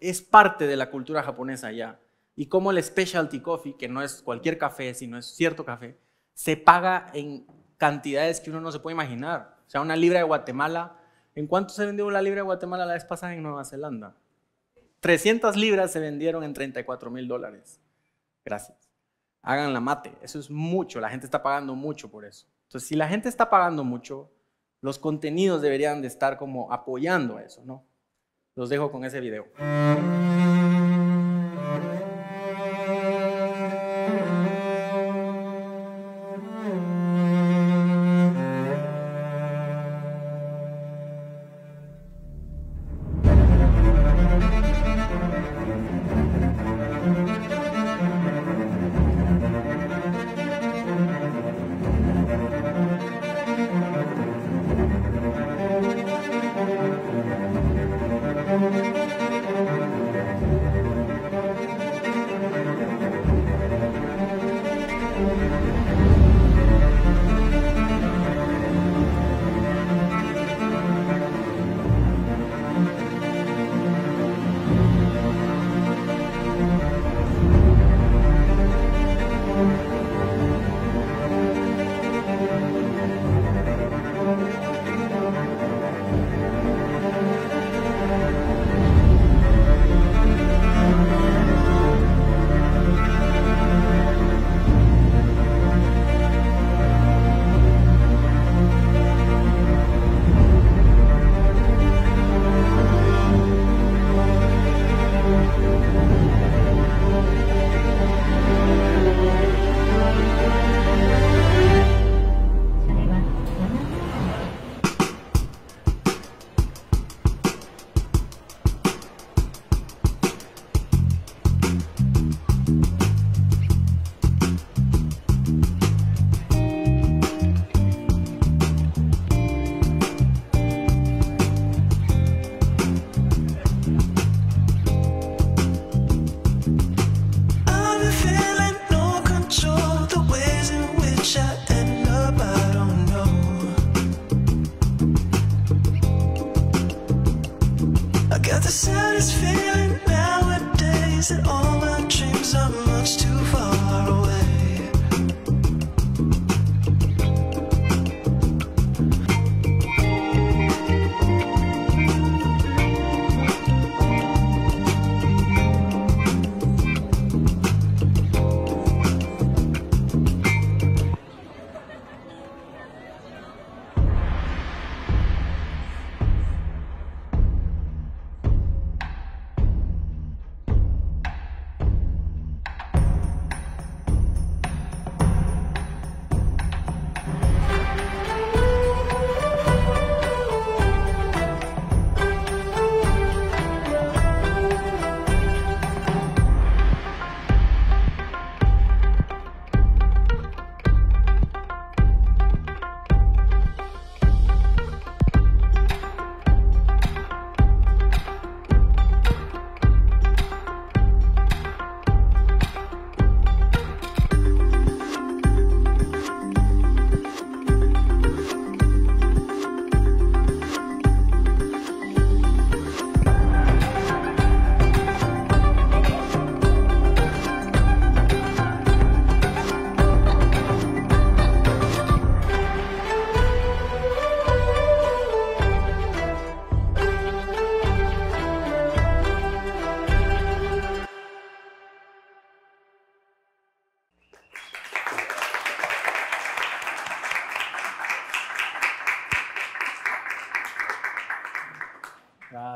es parte de la cultura japonesa ya y cómo el specialty coffee, que no es cualquier café, sino es cierto café, se paga en cantidades que uno no se puede imaginar. O sea, una libra de Guatemala, ¿en cuánto se vendió una libra de Guatemala la vez pasada en Nueva Zelanda? 300 libras se vendieron en 34 mil dólares. Gracias. Hagan la mate. Eso es mucho. La gente está pagando mucho por eso. Entonces, si la gente está pagando mucho, los contenidos deberían de estar como apoyando eso, ¿no? Los dejo con ese video.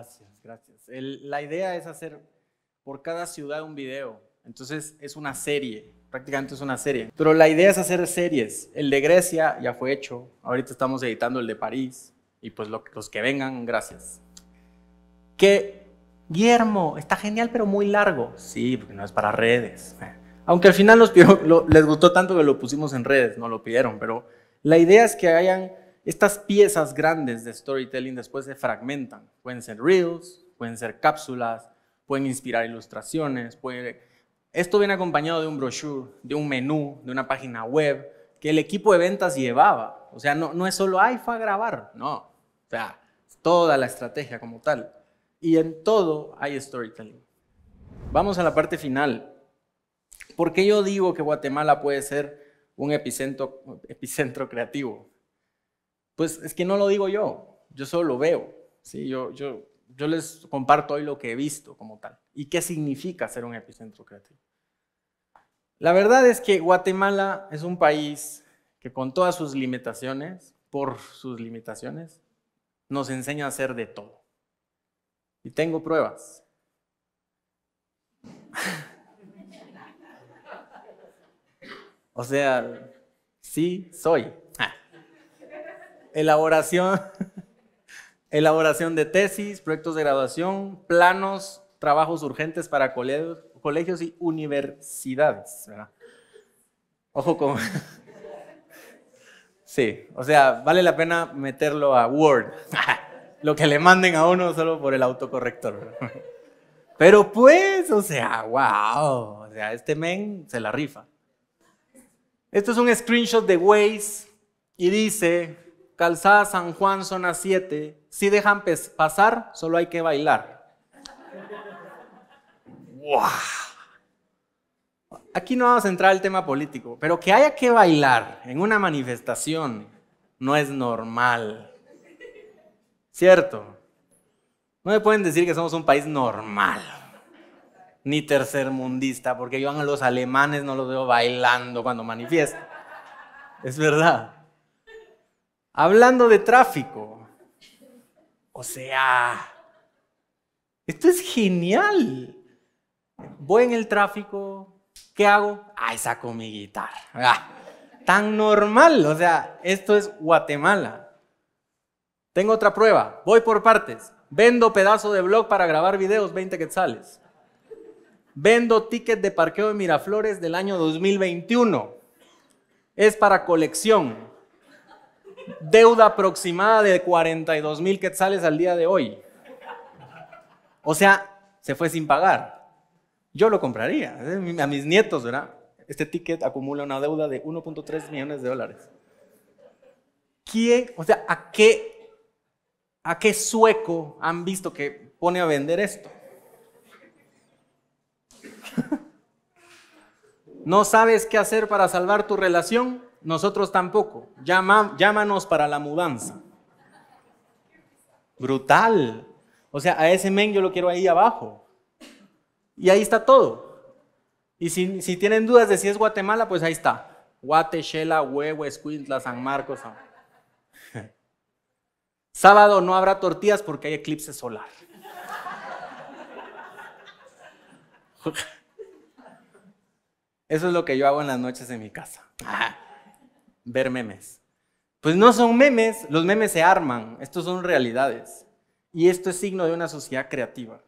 Gracias, gracias. la idea es hacer por cada ciudad un video. Entonces es una serie, prácticamente es una serie. Pero la idea es hacer series. El de Grecia ya fue hecho, ahorita estamos editando el de París y pues los que vengan, gracias. Que Guillermo, está genial pero muy largo. Sí, porque no es para redes. Aunque al final les gustó tanto que lo pusimos en redes, no lo pidieron, pero la idea es que hayan estas piezas grandes de storytelling después se fragmentan. Pueden ser reels, pueden ser cápsulas, pueden inspirar ilustraciones. Puede... Esto viene acompañado de un brochure, de un menú, de una página web que el equipo de ventas llevaba. O sea, no, no es solo, ay, grabar. No, o sea, toda la estrategia como tal. Y en todo hay storytelling. Vamos a la parte final. ¿Por qué yo digo que Guatemala puede ser un epicentro creativo? Pues es que no lo digo yo, yo solo lo veo, ¿sí? Yo, yo, yo les comparto hoy lo que he visto como tal y qué significa ser un epicentro creativo. La verdad es que Guatemala es un país que con todas sus limitaciones, por sus limitaciones, nos enseña a hacer de todo. Y tengo pruebas. o sea, sí soy elaboración, elaboración de tesis, proyectos de graduación, planos, trabajos urgentes para colegios, y universidades. Ojo con... Sí, o sea, vale la pena meterlo a Word. Lo que le manden a uno solo por el autocorrector. Pero pues, o sea, wow. O sea, este men se la rifa. Esto es un screenshot de Waze y dice Calzada San Juan, zona 7. Si dejan pasar, solo hay que bailar. Aquí no vamos a entrar al tema político, pero que haya que bailar en una manifestación no es normal. ¿Cierto? No me pueden decir que somos un país normal, ni tercermundista, porque yo a los alemanes no los veo bailando cuando manifiestan. Es verdad hablando de tráfico. O sea, esto es genial. Voy en el tráfico, ¿qué hago? Ay, saco mi guitarra. Ah, tan normal, o sea, esto es Guatemala. Tengo otra prueba, voy por partes. Vendo pedazo de blog para grabar videos, 20 quetzales. Vendo ticket de parqueo de Miraflores del año 2021. Es para colección deuda aproximada de 42 mil quetzales al día de hoy. O sea, se fue sin pagar. Yo lo compraría ¿eh? a mis nietos, ¿verdad? Este ticket acumula una deuda de 1.3 millones de dólares. o sea, a qué, a qué sueco han visto que pone a vender esto? ¿No sabes qué hacer para salvar tu relación? Nosotros tampoco. llámanos para la mudanza. Brutal. O sea, a ese men yo lo quiero ahí abajo. Y ahí está todo. Y si, tienen dudas de si es Guatemala, pues ahí está. Guate, Shela, Huevo, Escuintla, San Marcos. Sábado no habrá tortillas porque hay eclipse solar. Eso es lo que yo hago en las noches en mi casa. Ah ver memes. Pues no son memes, los memes se arman, estos son realidades. Y esto es signo de una sociedad creativa,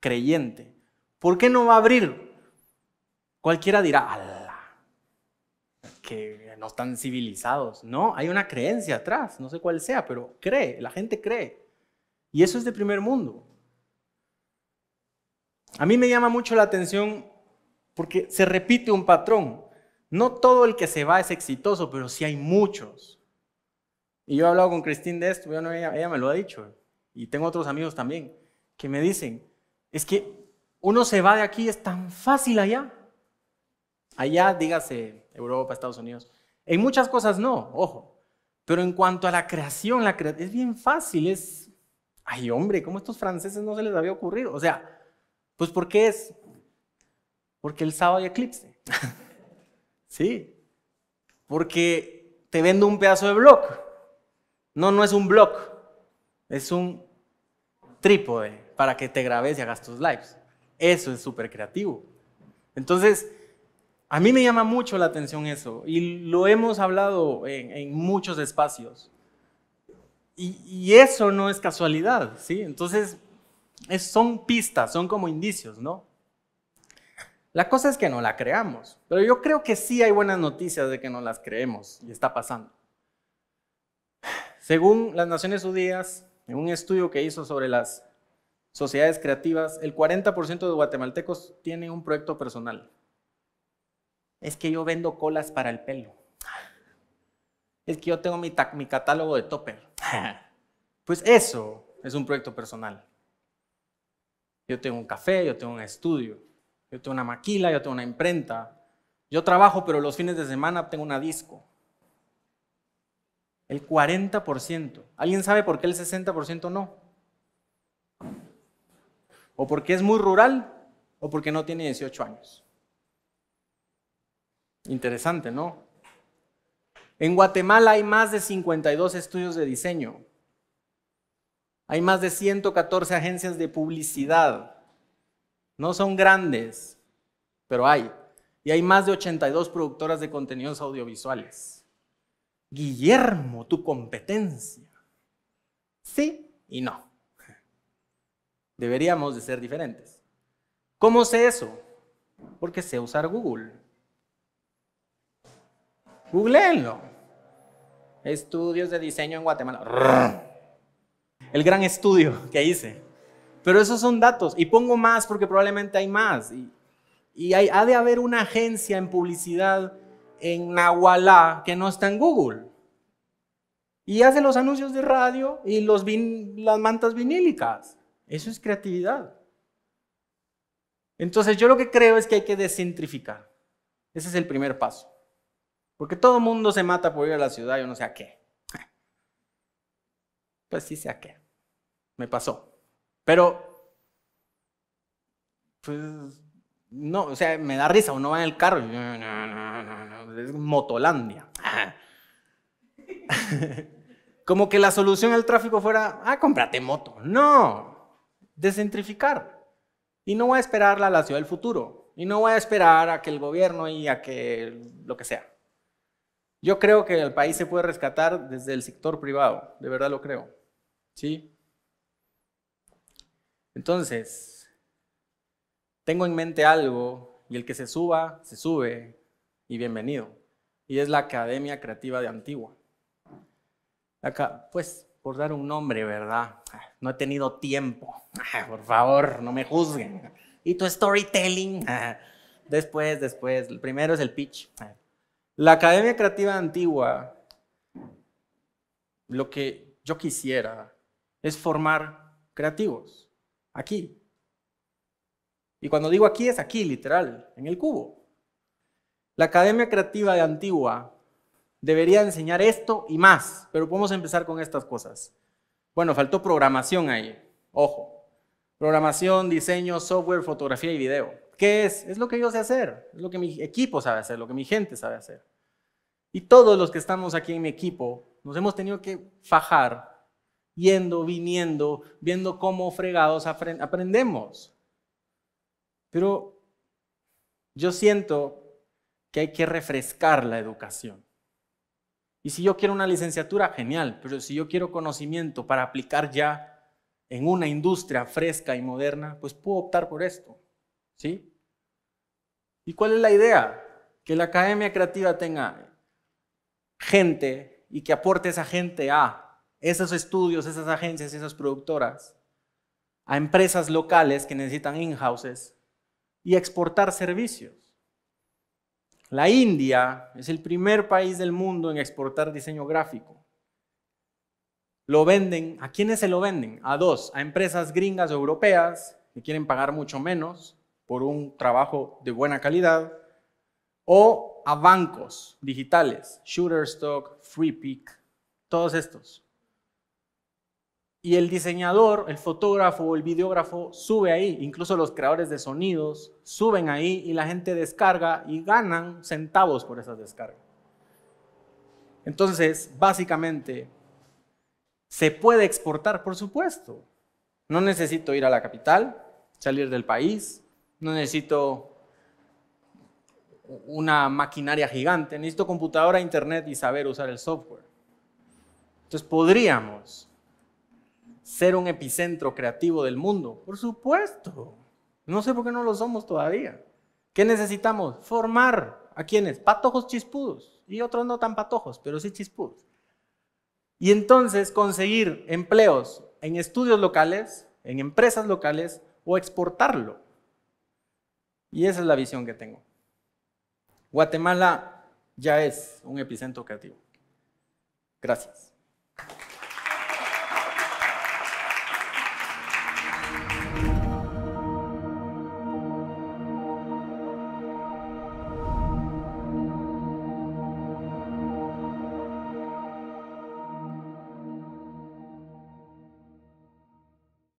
creyente. ¿Por qué no va a abrir? Cualquiera dirá, ¡ala! Que no están civilizados. No, hay una creencia atrás, no sé cuál sea, pero cree, la gente cree. Y eso es de primer mundo. A mí me llama mucho la atención porque se repite un patrón. No todo el que se va es exitoso, pero sí hay muchos. Y yo he hablado con Cristín de esto, ella, me lo ha dicho, y tengo otros amigos también, que me dicen, es que uno se va de aquí, es tan fácil allá. Allá, dígase, Europa, Estados Unidos. En muchas cosas no, ojo. Pero en cuanto a la creación, la es bien fácil, es... Ay, hombre, ¿cómo estos franceses no se les había ocurrido? O sea, pues ¿por qué es? Porque el sábado hay eclipse. ¿Sí? Porque te vendo un pedazo de blog. No, no es un blog. Es un trípode para que te grabes y hagas tus lives. Eso es súper creativo. Entonces, a mí me llama mucho la atención eso. Y lo hemos hablado en, muchos espacios. Y, eso no es casualidad, ¿sí? Entonces, son pistas, son como indicios, ¿no? La cosa es que no la creamos, pero yo creo que sí hay buenas noticias de que no las creemos y está pasando. Según las Naciones Unidas, en un estudio que hizo sobre las sociedades creativas, el 40% de guatemaltecos tiene un proyecto personal. Es que yo vendo colas para el pelo. Es que yo tengo mi, catálogo de topper. Pues eso es un proyecto personal. Yo tengo un café, yo tengo un estudio yo tengo una maquila, yo tengo una imprenta, yo trabajo, pero los fines de semana tengo una disco. El 40%. ¿Alguien sabe por qué el 60% no? ¿O porque es muy rural? ¿O porque no tiene 18 años? Interesante, ¿no? En Guatemala hay más de 52 estudios de diseño. Hay más de 114 agencias de publicidad. No son grandes, pero hay. Y hay más de 82 productoras de contenidos audiovisuales. Guillermo, tu competencia. Sí y no. Deberíamos de ser diferentes. ¿Cómo sé eso? Porque sé usar Google. Googleenlo. Estudios de diseño en Guatemala. El gran estudio que hice. Pero esos son datos. Y pongo más porque probablemente hay más. Y, hay, ha de haber una agencia en publicidad en Nahualá que no está en Google. Y hace los anuncios de radio y los las mantas vinílicas. Eso es creatividad. Entonces yo lo que creo es que hay que descentrificar. Ese es el primer paso. Porque todo el mundo se mata por ir a la ciudad, yo no sé a qué. Pues sí sé a qué. Me pasó. Pero, pues, no, o sea, me da risa, uno va en el carro, es Motolandia. Como que la solución al tráfico fuera, ah, cómprate moto. No, descentrificar. Y no voy a esperarla a la ciudad del futuro. Y no voy a esperar a que el gobierno y a que lo que sea. Yo creo que el país se puede rescatar desde el sector privado, de verdad lo creo. ¿Sí? Entonces, tengo en mente algo y el que se suba, se sube y bienvenido. Y es la Academia Creativa de Antigua. Acá, pues, por dar un nombre, ¿verdad? No he tenido tiempo. Por favor, no me juzguen. ¿Y tu storytelling? Después, después. El primero es el pitch. La Academia Creativa de Antigua, lo que yo quisiera es formar creativos aquí. Y cuando digo aquí es aquí, literal, en el cubo. La Academia Creativa de Antigua debería enseñar esto y más, pero podemos empezar con estas cosas. Bueno, faltó programación ahí, ojo. Programación, diseño, software, fotografía y video. ¿Qué es? Es lo que yo sé hacer, es lo que mi equipo sabe hacer, lo que mi gente sabe hacer. Y todos los que estamos aquí en mi equipo nos hemos tenido que fajar yendo, viniendo, viendo cómo fregados aprendemos. Pero yo siento que hay que refrescar la educación. Y si yo quiero una licenciatura, genial, pero si yo quiero conocimiento para aplicar ya en una industria fresca y moderna, pues puedo optar por esto. ¿Sí? ¿Y cuál es la idea? Que la Academia Creativa tenga gente y que aporte esa gente a esos estudios, esas agencias, esas productoras a empresas locales que necesitan in-houses y exportar servicios. La India es el primer país del mundo en exportar diseño gráfico. Lo venden, ¿a quiénes se lo venden? A dos, a empresas gringas o europeas que quieren pagar mucho menos por un trabajo de buena calidad o a bancos digitales, Shooterstock, Freepik, todos estos. Y el diseñador, el fotógrafo o el videógrafo sube ahí, incluso los creadores de sonidos suben ahí y la gente descarga y ganan centavos por esas descargas. Entonces, básicamente, se puede exportar, por supuesto. No necesito ir a la capital, salir del país, no necesito una maquinaria gigante, necesito computadora, internet y saber usar el software. Entonces podríamos ser un epicentro creativo del mundo? Por supuesto. No sé por qué no lo somos todavía. ¿Qué necesitamos? Formar a quienes, patojos chispudos y otros no tan patojos, pero sí chispudos. Y entonces conseguir empleos en estudios locales, en empresas locales o exportarlo. Y esa es la visión que tengo. Guatemala ya es un epicentro creativo. Gracias.